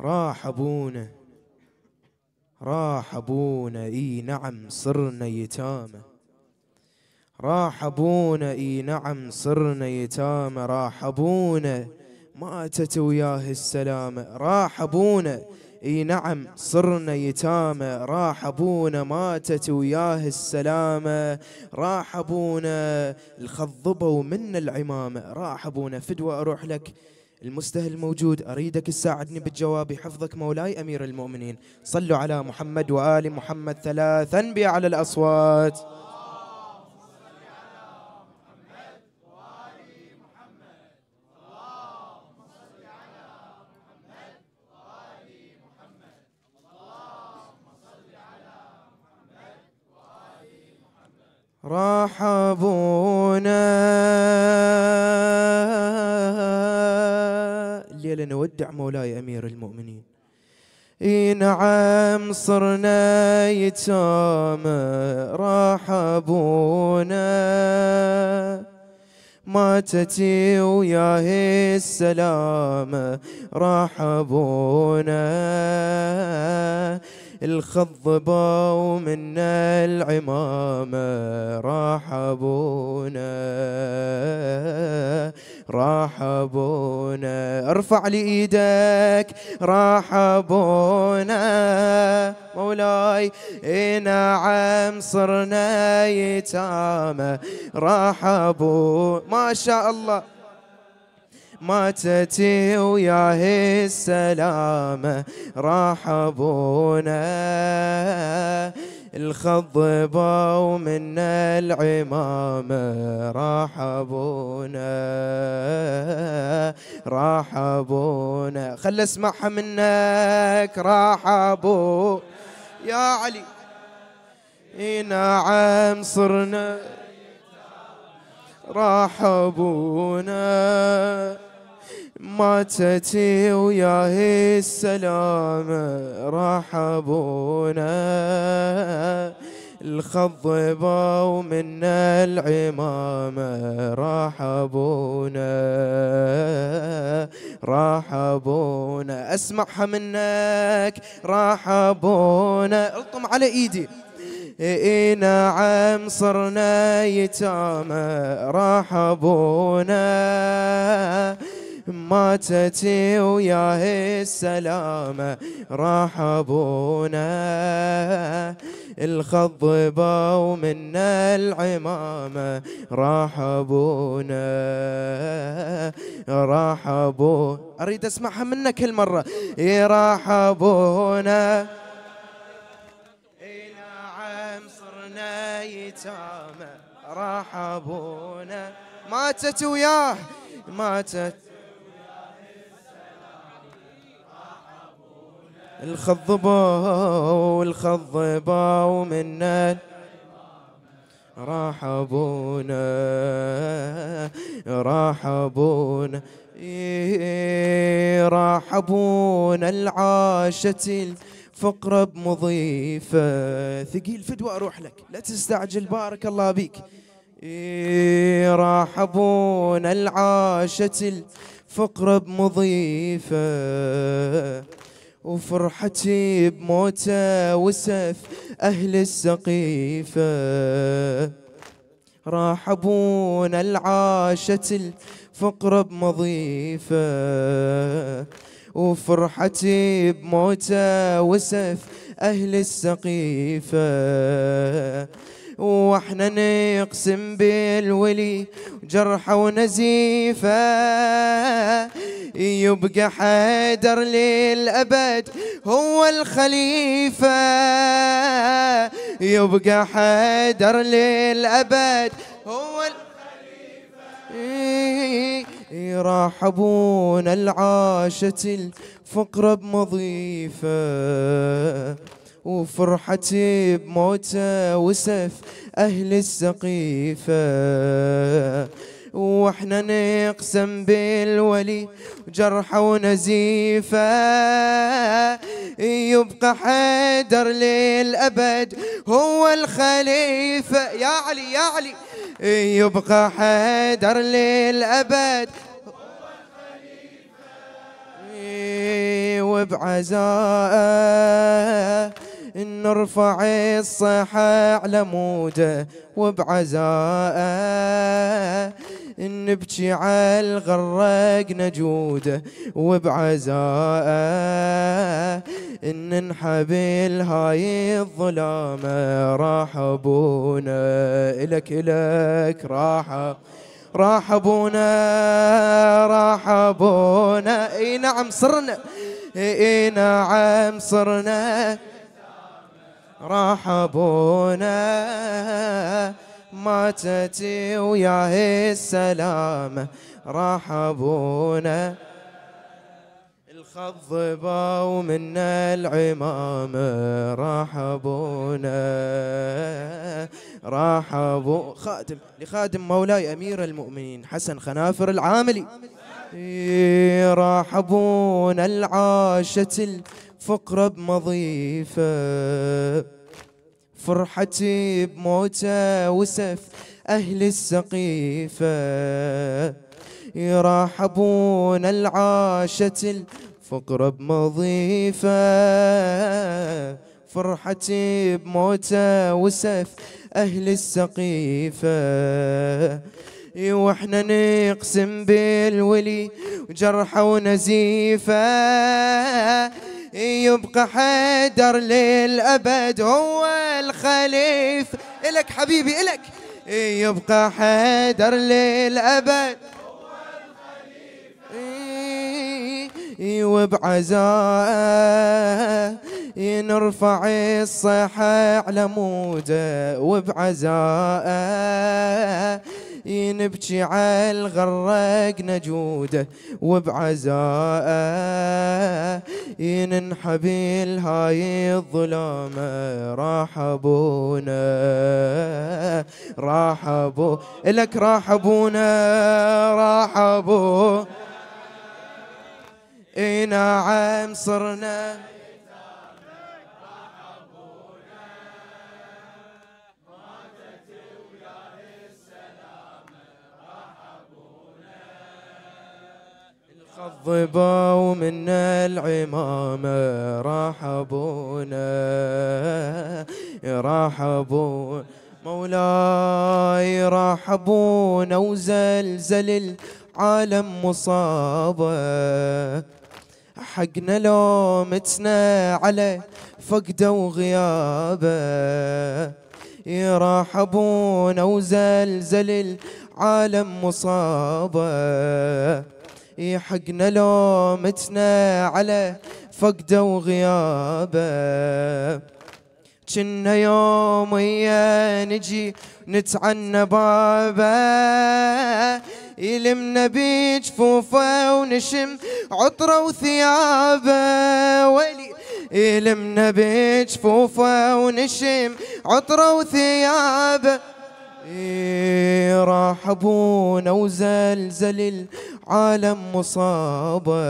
راح أبونا راح أبونا إي نعم صرنا يتامى راح أبونا إي نعم صرنا يتامى راح أبونا ماتت وياه السلامة راح أبونا اي نعم صرنا يتامى راح ابونا ماتت وياه السلامه راح ابونا الخضبه ومن العمامه راح ابونا فدوى اروح لك المستهل موجود أريدك تساعدني بالجواب حفظك مولاي أمير المؤمنين صلوا على محمد وآل محمد ثلاثا بأعلى الأصوات رحبونا الليلة نودع مولاي أمير المؤمنين اي نعم صرنا يتامى رحبونا ماتت وياه السلامة رحبونا الخضبة ومن منا العمامة رحبونا رحبونا ارفع لي ايدك رحبونا مولاي نعم صرنا يتامى رحبونا ما شاء الله ماتت وياه السلامة راح الخضبة ومن العمامة رحبونا أبونا خل اسمعها منك راح يا علي اي نعم صرنا رحبونا ماتتي وياهي السلامة رحبونا الخضبة ومن العمامة رحبونا رحبونا اسمعها منك رحبونا الطم على ايدي اي نعم صرنا يتامى رحبونا ماتتي وياه السلامة رحبونا الخضبة ومن العمامة رحبونا رحبو أريد أسمعها منك هالمرة يرحبونا إلى عام نعم صرنا يتامى رحبونا ماتت وياه ماتت الخضبا والخضبا منا راح ابونا راح ابونا إيه، راح ابونا العاشة الفقرة بمضيفة ثقيل فدوى اروح لك لا تستعجل بارك الله بيك إيه، راح ابونا العاشة الفقرة بمضيفة وفرحتي بموته وسف أهل السقيفة راح أبونا العاشة الفقر بمضيفة وفرحتي بموته وسف أهل السقيفة واحنا نقسم بالولي جرحه ونزيفه يبقى حيدر للأبد هو الخليفة يبقى حيدر للأبد هو الخليفة يرحبون العاشة الفقر بمضيفه وفرحتي بموته وسف أهل السقيفة واحنا نقسم بالولي جرحه ونزيفه يبقى حيدر للابد هو الخليفه يا علي يا علي يبقى حيدر للابد هو الخليفة وبعزائه نرفع الصحة على موده وبعزاءه نبكي على الغرق نجوده وبعزائه إن نحب هاي الظلامة راح أبونا إلك إلك راح راح أبونا راح أبونا إي نعم صرنا إي نعم صرنا رحبونا ماتت وياه السلامة رحبونا الخضبة ومن العمام العمامة رحبو خادم لخادم مولاي أمير المؤمنين حسن خنافر العاملي إيه، رحبونا أبونا العاشة فقرة بمضيفة فرحتي بموته وسف أهل السقيفة يرحبون العاشة الفقرة بمضيفة فرحتي بموته وسف أهل السقيفة واحنا نقسم بالولي وجرحه ونزيفه يبقى حيدر للأبد هو الخليف إلك حبيبي إلك يبقى حيدر للأبد وبعزاء ينرفع الصحة على موده وبعزاء ينبكي على غرقنا جوده وبعزاءه ينحبل هاي الظلامة راح أبونا راح أبو إلك راح أبونا راح أبو إي نعم صرنا الضبا ومن العمامة رحبونا رحبونا مولاي رحبونا وزلزل العالم مصابة حقنا لومتنا على فقده وغيابه يرحبونا وزلزل العالم مصابه يحقنا لومتنا على فقده وغيابه كنا يوميا نجي نتعنى بابه يلمنا بجفوفه ونشم عطره وثيابه ولي يلمنا بجفوفه ونشم عطره وثيابه إيه، رحبونا وزلزل العالم مصابه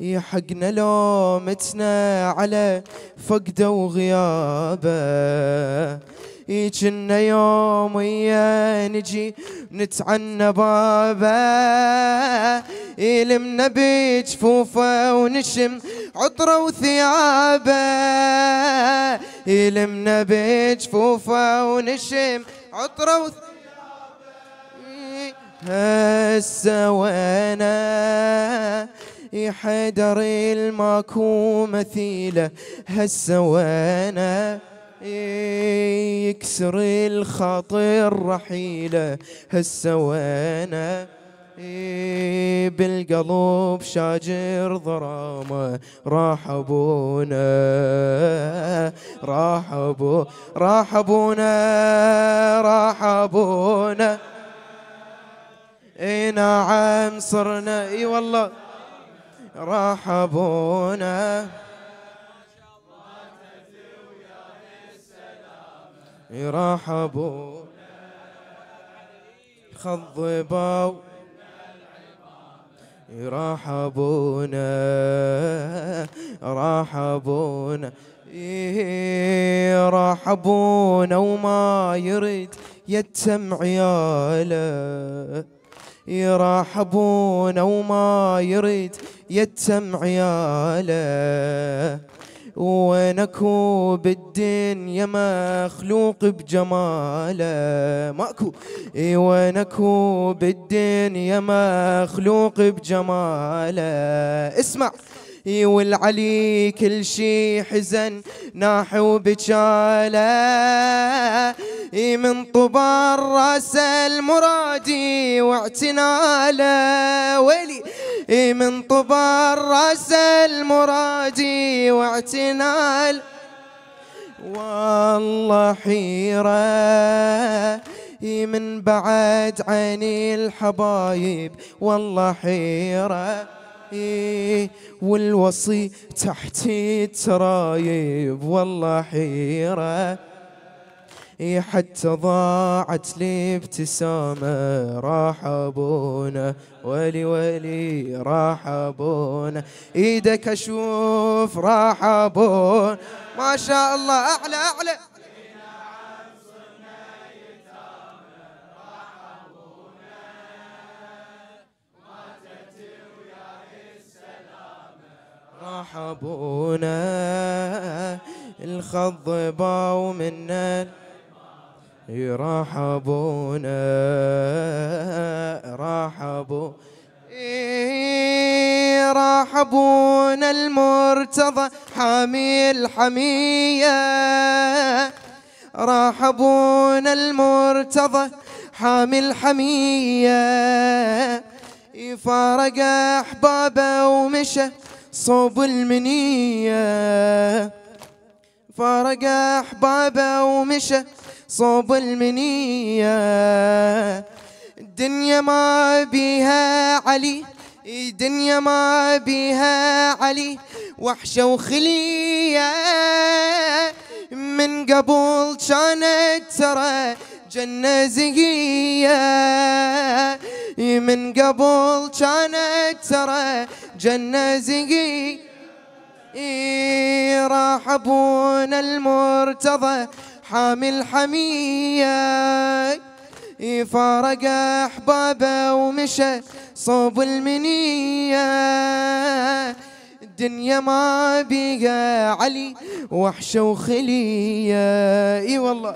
يحقنا لومتنا على فقده وغيابه كنا يوم ويا نجي نتعنى بابا يلمنا بجفوفه ونشم عطره وثيابه يلمنا بجفوفه ونشم عطره وثيابه هسه وانا يحدر الماكو مثيله هسه وانا يكسر الخاطر رحيله هسه وينه بالقلب شاجر ضرامة راح أبونا راح أبو راح أبونا راح أبونا اي نعم صرنا اي والله راح أبونا يرحبوا خضبوا يرحبونا رحبونا يرحبونا إيه، وما يريد يتم عياله يرحبونا إيه، وما يريد يتم عياله وينكو بالدنيا مخلوق بجماله ماكو اي وينكو بالدنيا مخلوق بجماله اسمع والعلي كل شي حزن ناحو بجاله من طبار راس المرادي واعتناله ولي من طبار راس المرادي واعتنال والله حيره من بعد عن الحبايب والله حيره والوصي تحتي الترايب والله حيرة حتى ضاعت لي ابتسامة راح أبونا ولي ولي راح أبونا إيدك أشوف راح أبونا ما شاء الله أعلى أعلى صاحبونا الخضبة ومنا يرحبونا رحبوا رحبونا المرتضى حامي الحمية رحبونا المرتضى حامي الحمية يفارق أحبابه ومشى صوب المنية فارق أحبابه ومشى صوب المنية الدنيا ما بيها علي دنيا ما بيها علي وحشة وخلية من قبل كانت ترى جنة زهية من قبل كانت ترى جنة زقي راح أبونا المرتضى حامل حمية فارق أحبابه ومشى صوب المنية الدنيا ما بيها علي وحشة وخلية اي والله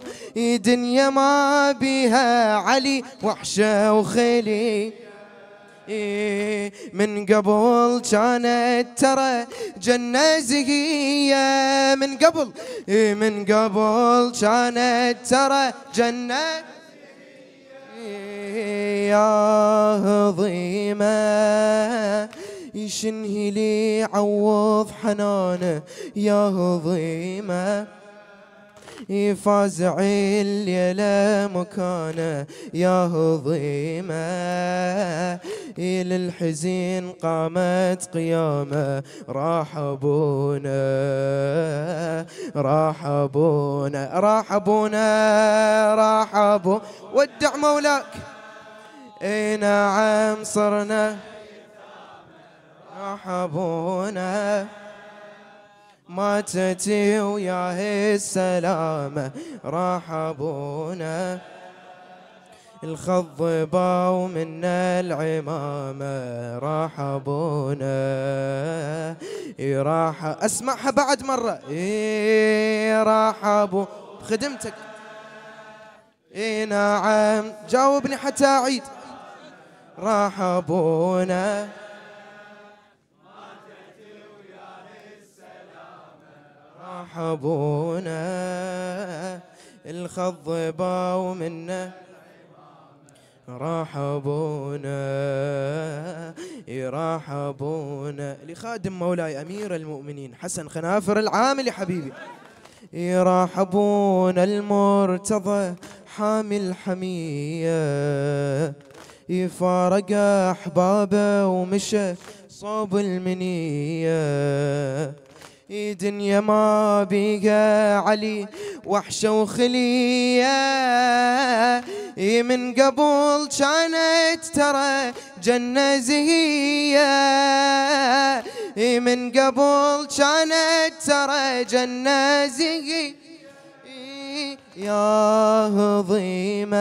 دنيا ما بيها علي وحشة وخلية من قبل كانت ترى جنة زكية من قبل من قبل كانت ترى جنة يا عظيمة يشنهي لي عوض حنانه يا عظيمه يفازع الليلة مكانه يا هضيمة للحزين قامت قيامة راحبونا راحبونا راحبونا راحبو ودع مولاك اي نعم صرنا راحبونا, ماتتي وياه السلامة رحبونا الخضبة ومن العمامة رحبونا أبونا راح أسمعها بعد مرة راح بخدمتك اي نعم جاوبني حتى أعيد رحبونا صاحبونا الخض ومنا رحبونا يرحبونا لخادم مولاي أمير المؤمنين حسن خنافر العامل يا حبيبي يرحبون المرتضى حامي الحمية يفارق أحبابه ومشى صوب المنية دنيا ما بيها علي وحشة وخلية من قبل كانت ترى جنة زهية من قبل كانت ترى جنة زهية يا هضيمة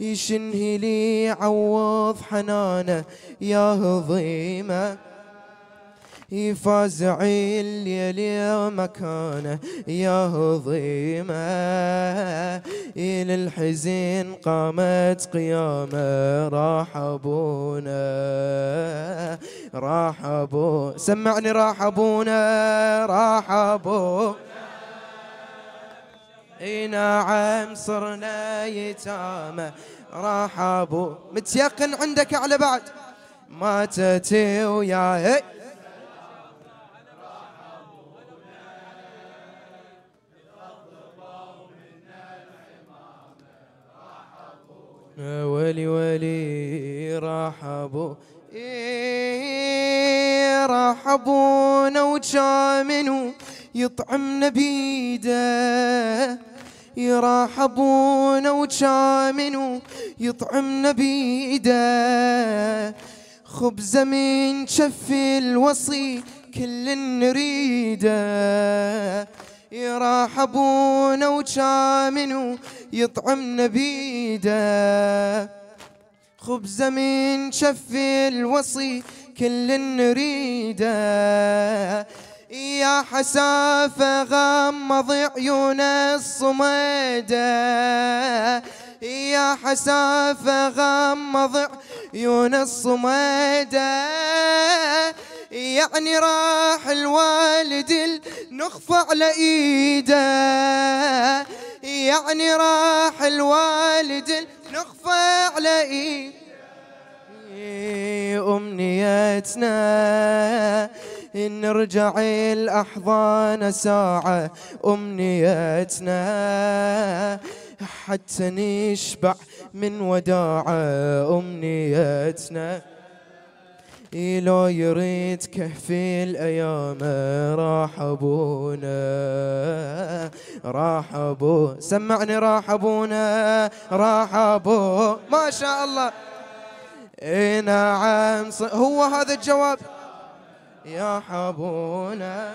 يشنهي لي عوض حنانه يا هضيمه يفزع الليل مكانه يا هضيمه إلى الحزين قامت قيامه راح أبونا راح أبو سمعني راح أبونا راح اي نعم صرنا يتامى راح ابو متيقن عندك على بعد ماتت وياي ولي ولي رحبوا إيه رحبونا وجامنوا يطعمنا بيده يرحبونا وجامنوا يطعمنا بيده خبزة من شف الوصي كل نريده يرحبونا وشامنوا يطعمنا بيده خبز من شف الوصي كل نريده يا حسافة غمض عيون الصميدة يا حسافة غمض عيون الصميدة يعني راح الوالد النخفة على إيده يعني راح الوالد النخفة على إيده أمنيتنا إن نرجع الأحضان ساعة أمنيتنا حتى نشبع من وداعة أمنيتنا لو يريد كهفي الايام راح ابونا راح ابو سمعني راح ابونا راح ابو ما شاء الله اي نعم هو هذا الجواب يا حبونا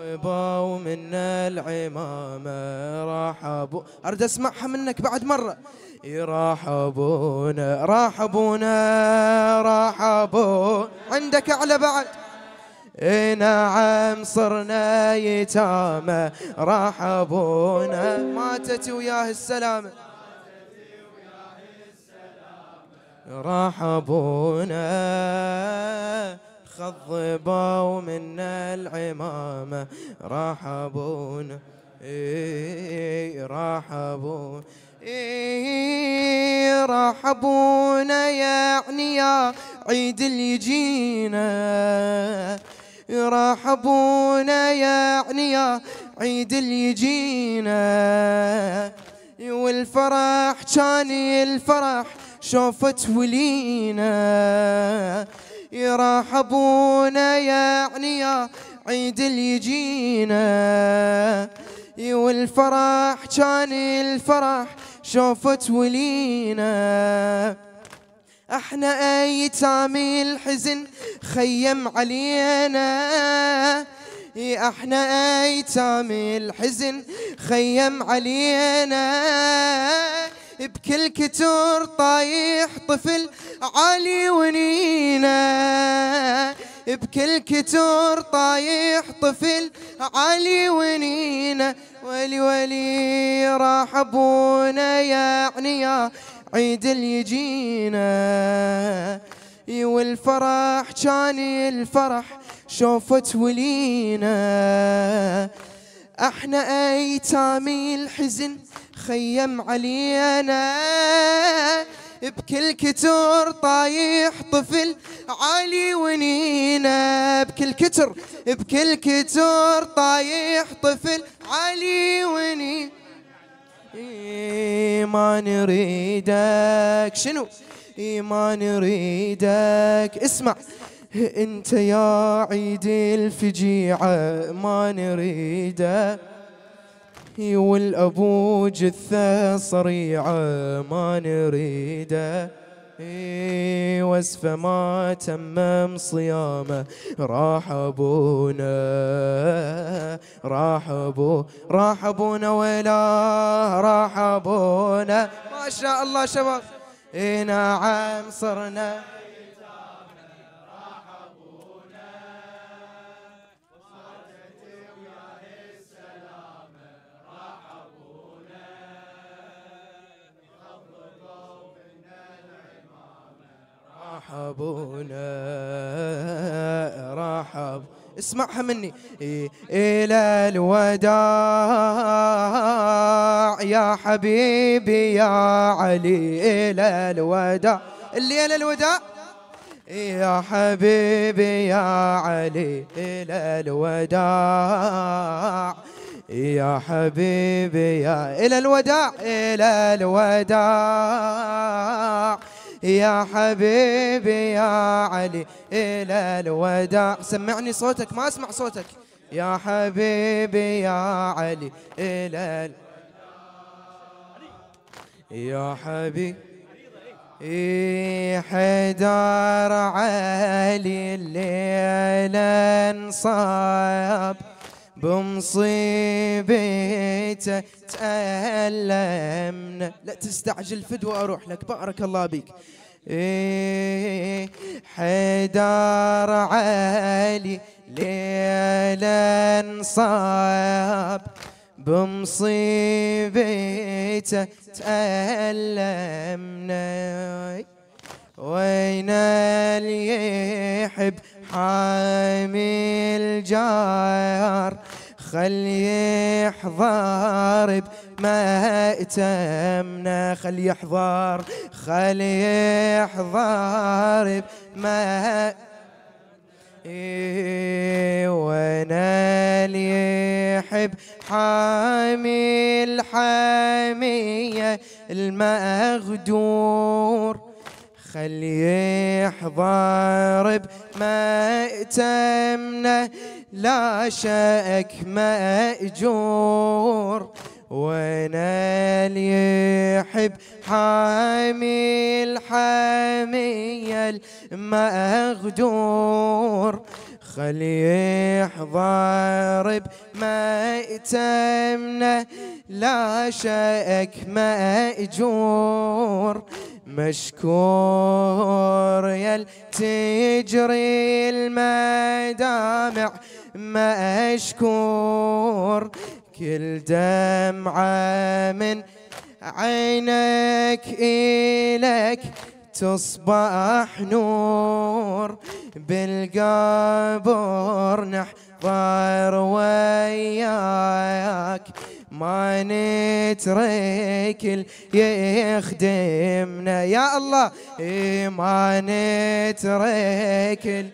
وباو ومن العمامة رحبوا أرد أسمعها منك بعد مرة يرحبونا رحبونا رحبوا عندك أعلى بعد إيه نعم صرنا يتامى رحبونا ماتت وياه السلامة رحبونا خضبا ومن العمامة رحبون إيه رحبون إيه رحبونا يعني يا عيد اللي يجينا يرحبونا يعني يا عيد اللي يجينا والفرح كان الفرح شوفت ولينا يرحبونا يعني يا عيد اللي يجينا والفرح كان الفرح شوفت ولينا احنا ايتام الحزن خيم علينا احنا ايتام الحزن خيم علينا بكل كتر طايح طفل علي ونينا بكل كتر طايح طفل علي ونينا ولي ولي راح ابونا يعني يا عيد اللي يجينا والفرح كان الفرح شوفت ولينا احنا ايتامي الحزن مخيم علينا بكل كتر طايح طفل علي ونينا بكل كتر بكل كتر طايح طفل علي ونينا ما نريدك شنو ما نريدك اسمع انت يا عيد الفجيعه ما نريدك والابو جثه صريعه ما نريده وسفه ما تمم صيامه راح ابونا راح ابو راح ابونا ولا راح ابونا ما شاء الله شباب اي نعم صرنا رحبونا رحب اسمعها مني إلى الوداع يا حبيبي يا علي إلى الوداع اللي إلى الوداع يا حبيبي يا علي إلى الوداع يا حبيبي يا إلى الوداع إلى الوداع يا حبيبي يا علي إلى الوداع سمعني صوتك ما أسمع صوتك يا حبيبي يا علي إلى الوداع يا حبيبي حدار علي الليل انصاب بمصيبته تألمنا لا تستعجل فدوى أروح لك بارك الله بك إيه حدار علي ليلا صعب بمصيبته تألمنا وين اللي يحب حامي الجار خلي يحضر اتمنا خلي يحضر خلي يحضر ما وانا اللي يحب حامي الحامية المغدور خلي يحضر بمأتمنا لا شك مأجور وانا اللي يحب حامي الحامي المغدور خلي يحضر بمأتمنا لا شك مأجور مشكور يل تجري المدامع مشكور كل دمعة من عينك إلك تصبح نور بالقبر نحضر وياك ما نترك يخدمنا يا الله إيه، ما نترك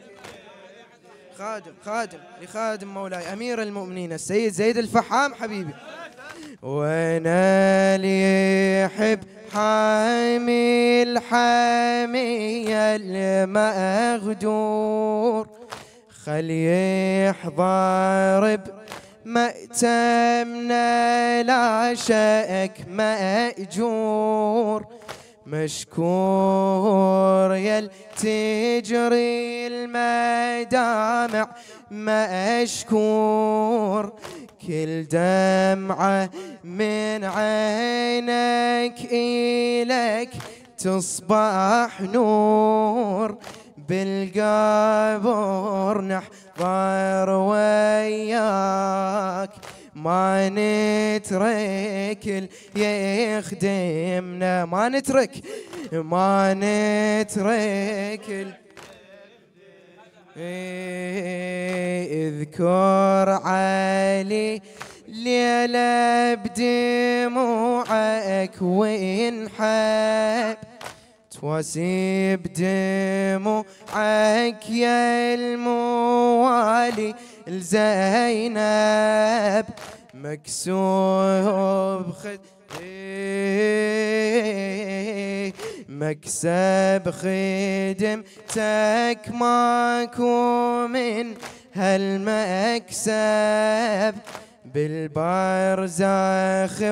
خادم خادم لخادم مولاي امير المؤمنين السيد زيد الفحام حبيبي وانا اللي حامي الحامي المأغدور خلي يحضرب مأتمنا لا شك مأجور مشكور يل تجري المدامع مشكور كل دمعة من عينك إلك تصبح نور بالقبر نحضر وياك ما نترك يخدمنا ما نترك ما نترك اذكر علي ليلة بدموعك وانحب تواسي بدموعك يا الموالي لزينب مكسوب خد مكسب خدمتك ماكو من هالمكسب بالبرزخ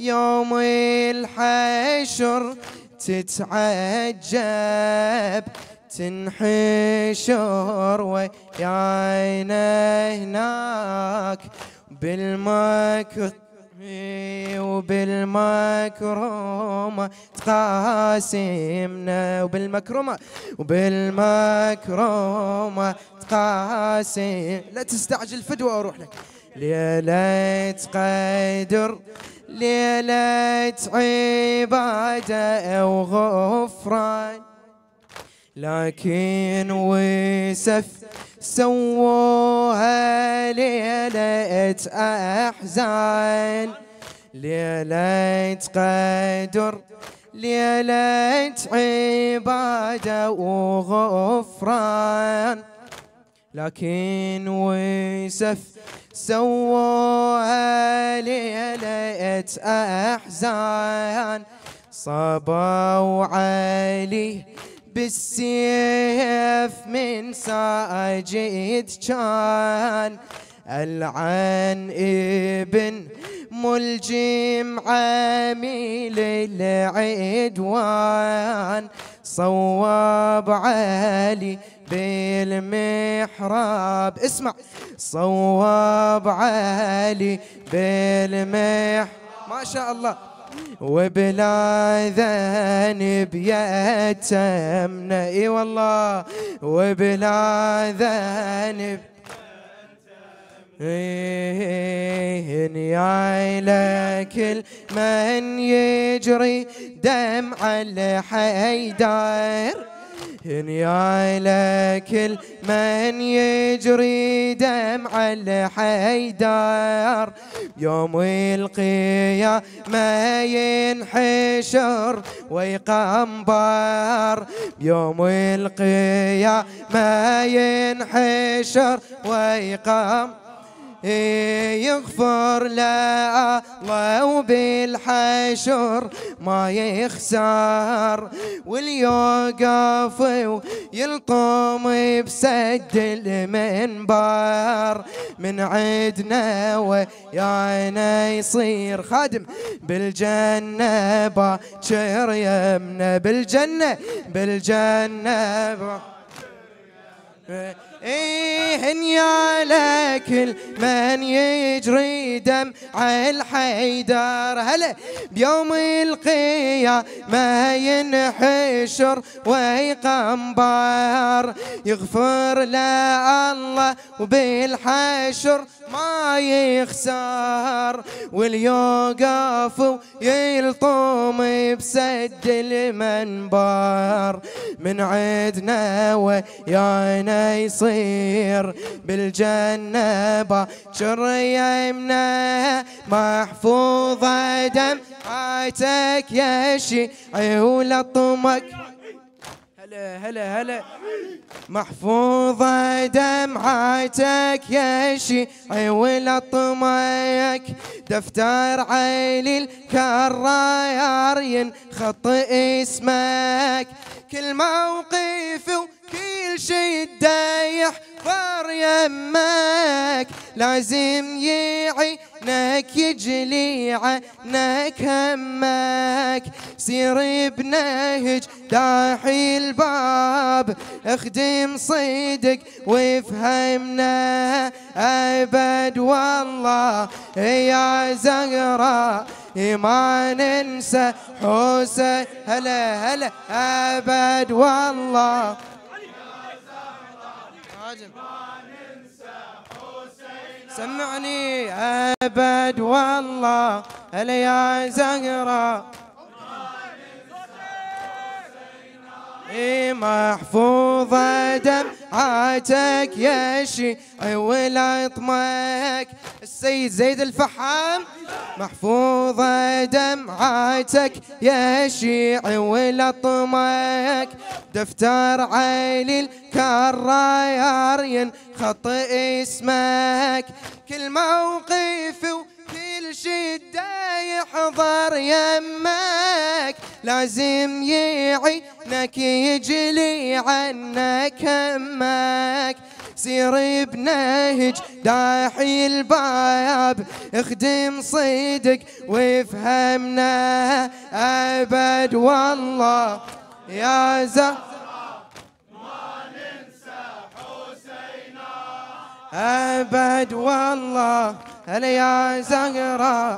يوم الحشر تتعجب تنحشر ويانا هناك بالمكتب وبالمكرمة تقاسمنا وبالمكرمة وبالمكرمة تقاسم لا تستعجل فدوة أروح لك ليلة قدر ليلة عبادة وغفران لكن وسف سووها ليلة أحزان ليلة قدر ليلة عبادة وغفران لكن ويسف سووها ليلة أحزان صبوا علي بالسيف من ساجد كان العن ابن ملجم عميل العدوان صواب علي بالمحراب اسمع صواب علي بالمحراب ما شاء الله وبلا ذنب يتمنى اي والله وبلا ذنب يا لك من يجري دمع الحيدر يا لكل من يجري دمع الحيدار يوم ما ينحشر ويقنبر يوم ما ينحشر ويقنبر إيه يغفر له الله وبالحشر ما يخسر واليوقف يلقم بسد المنبر من عدنا ويانا يصير خادم بالجنة باكر يمنا بالجنة بالجنة باكر ايه يا لكل من يجري دم على حيدر هلا بيوم القيامة ينحشر ويقنبر يغفر له الله وبالحشر ما يخسر واليوقف يلطم بسد المنبر من عدنا ويانا يصير تصير بالجنة باكر يمنا محفوظة دمعتك يا شي عيول طمك هلا هلا هلا محفوظة دمعتك يا شي عيول طمك دفتر عيلي الكراير ينخط اسمك كل موقف كل شي دايح فار يمك لازم يعينك يجلي عنك همك سير بنهج داحي الباب اخدم صيدك وافهمنا ابد والله يا زهراء ما ننسى حوسه هلا هلا ابد والله عاجل سمعني أبد والله يا زهرة محفوظة عاتك يا شيعي عطمك السيد زيد الفحام محفوظة عاتك يا شيعي عطمك دفتر علي الكرايار خط اسمك كل موقف كل شدة يحضر يمك لازم يعينك يجلي عنك همك سير بنهج داحي الباب اخدم صدق وافهمنا أبد والله يا زهر أبد والله هلا يا زهرة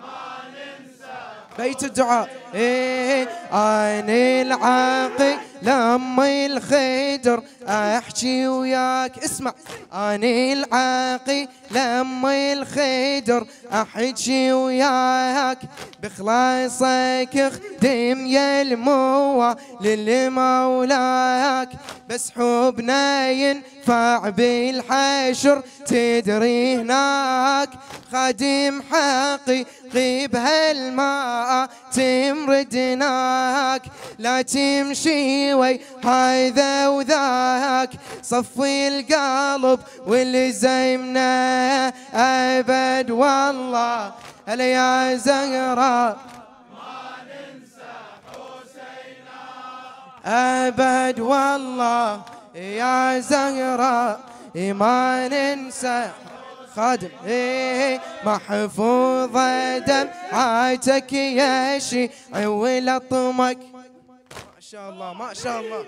ما ننسى بيت الدعاء إيه عن العاقل لامي الخيدر احكي وياك اسمع اني العاقي لامي الخيدر احكي وياك بخلاصك اخدم يا الموى للمولاك بس حبنا ينفع بالحشر تدري هناك خادم حقي غيب هالماء تمردناك لا تمشي وي هذا وذاك صفي القلب واللي زيمنا أبد والله هلا يا زهرة ما ننسى أبد والله يا زهرة ما ننسى خادم إيه محفوظة دمعتك يا شيعي ولطمك شاء الله ما شاء الله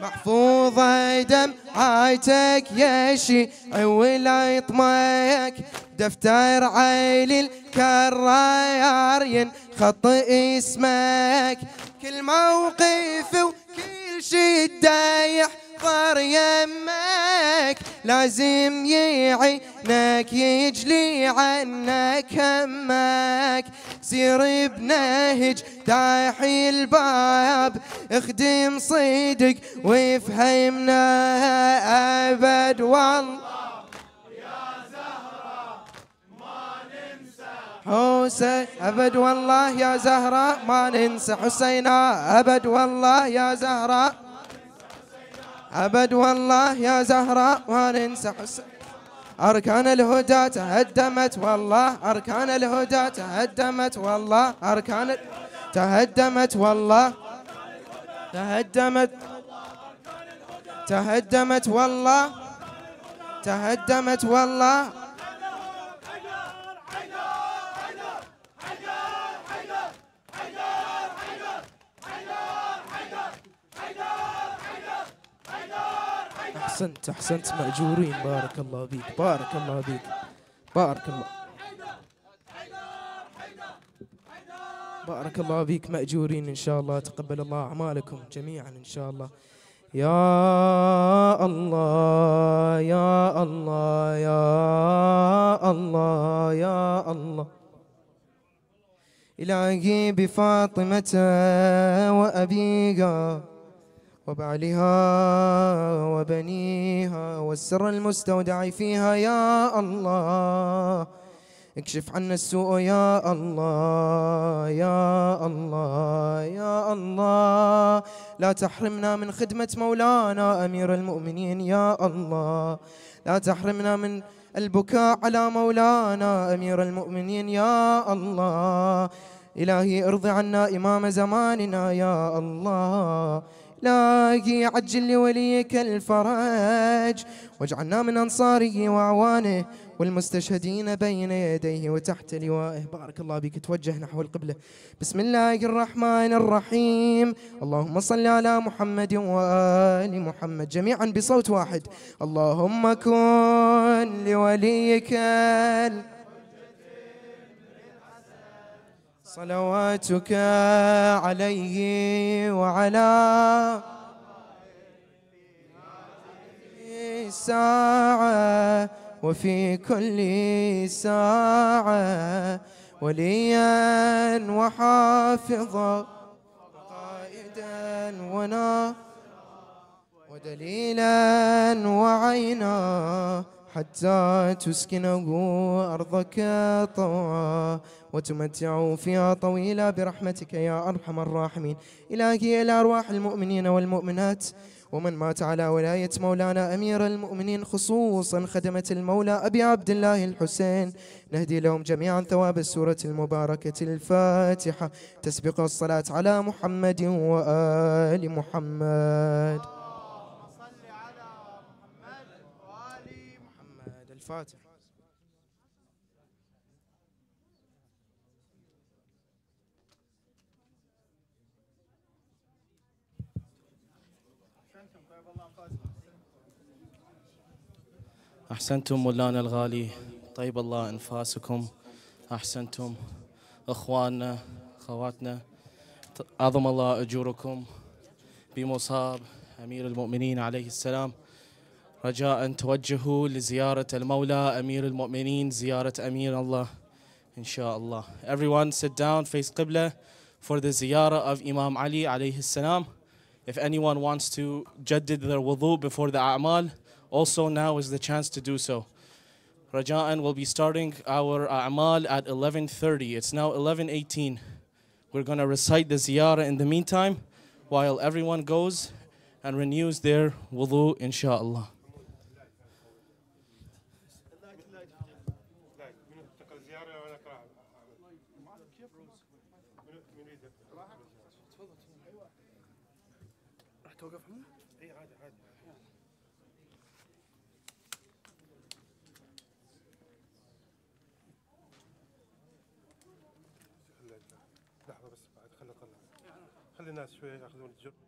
محفوظة دم عايتك يا شي ولا يطميك دفتر عيلي الكرايار ينخط اسمك كل موقف وكل شي تدايح خطر يمك لازم يعينك يجلي عنك همك سير بنهج تاحي الباب اخدم صدق وافهمنا ابد والله حسين أبد والله يا زهراء ما ننسى حسينا أبد والله يا زهراء أبد والله يا زهراء وننسى حسن أركان الهدى تهدمت والله أركان الهدى تهدمت والله أركان تهدمت والله تهدمت تهدمت والله تهدمت والله احسنت احسنت ماجورين بارك الله فيك بارك الله فيك بارك الله بارك الله فيك ماجورين ان شاء الله تقبل الله اعمالكم جميعا ان شاء الله يا الله يا الله يا الله يا الله إلهي بفاطمة وأبيها وبعلها وبنيها والسر المستودع فيها يا الله اكشف عنا السوء يا الله يا الله يا الله لا تحرمنا من خدمة مولانا أمير المؤمنين يا الله لا تحرمنا من البكاء على مولانا أمير المؤمنين يا الله إلهي ارضي عنا إمام زماننا يا الله لاقي عجل لوليك الفرج واجعلنا من أنصاره وأعوانه والمستشهدين بين يديه وتحت لوائه بارك الله بك توجه نحو القبلة بسم الله الرحمن الرحيم اللهم صل على محمد وآل محمد جميعا بصوت واحد اللهم كن لوليك صلواتك عليه وعلى ساعة وفي كل ساعة وليا وحافظا وقائدا ونا ودليلا وعينا حتى تسكنه أرضك طوعا وتمتعه فيها طويلا برحمتك يا أرحم الراحمين إلهي إلى أرواح المؤمنين والمؤمنات ومن مات على ولاية مولانا أمير المؤمنين خصوصا خدمة المولى أبي عبد الله الحسين نهدي لهم جميعا ثواب السورة المباركة الفاتحة تسبق الصلاة على محمد وآل محمد الفاتح أحسنتم مولانا الغالي طيب الله أنفاسكم أحسنتم إخواننا أخواتنا عظم الله أجوركم بمصاب أمير المؤمنين عليه السلام رجاء توجهوا لزيارة المولى أمير المؤمنين زيارة أمير الله إن شاء الله Everyone sit down face Qibla for the ziyarat of Imam Ali عليه السلام If anyone wants to jaddid their wudu before the a'mal also now is the chance to do so Raja'an will be starting our a'mal at 11.30 It's now 11.18 We're going to recite the ziyarat in the meantime while everyone goes and renews their wudu inshallah Merci. la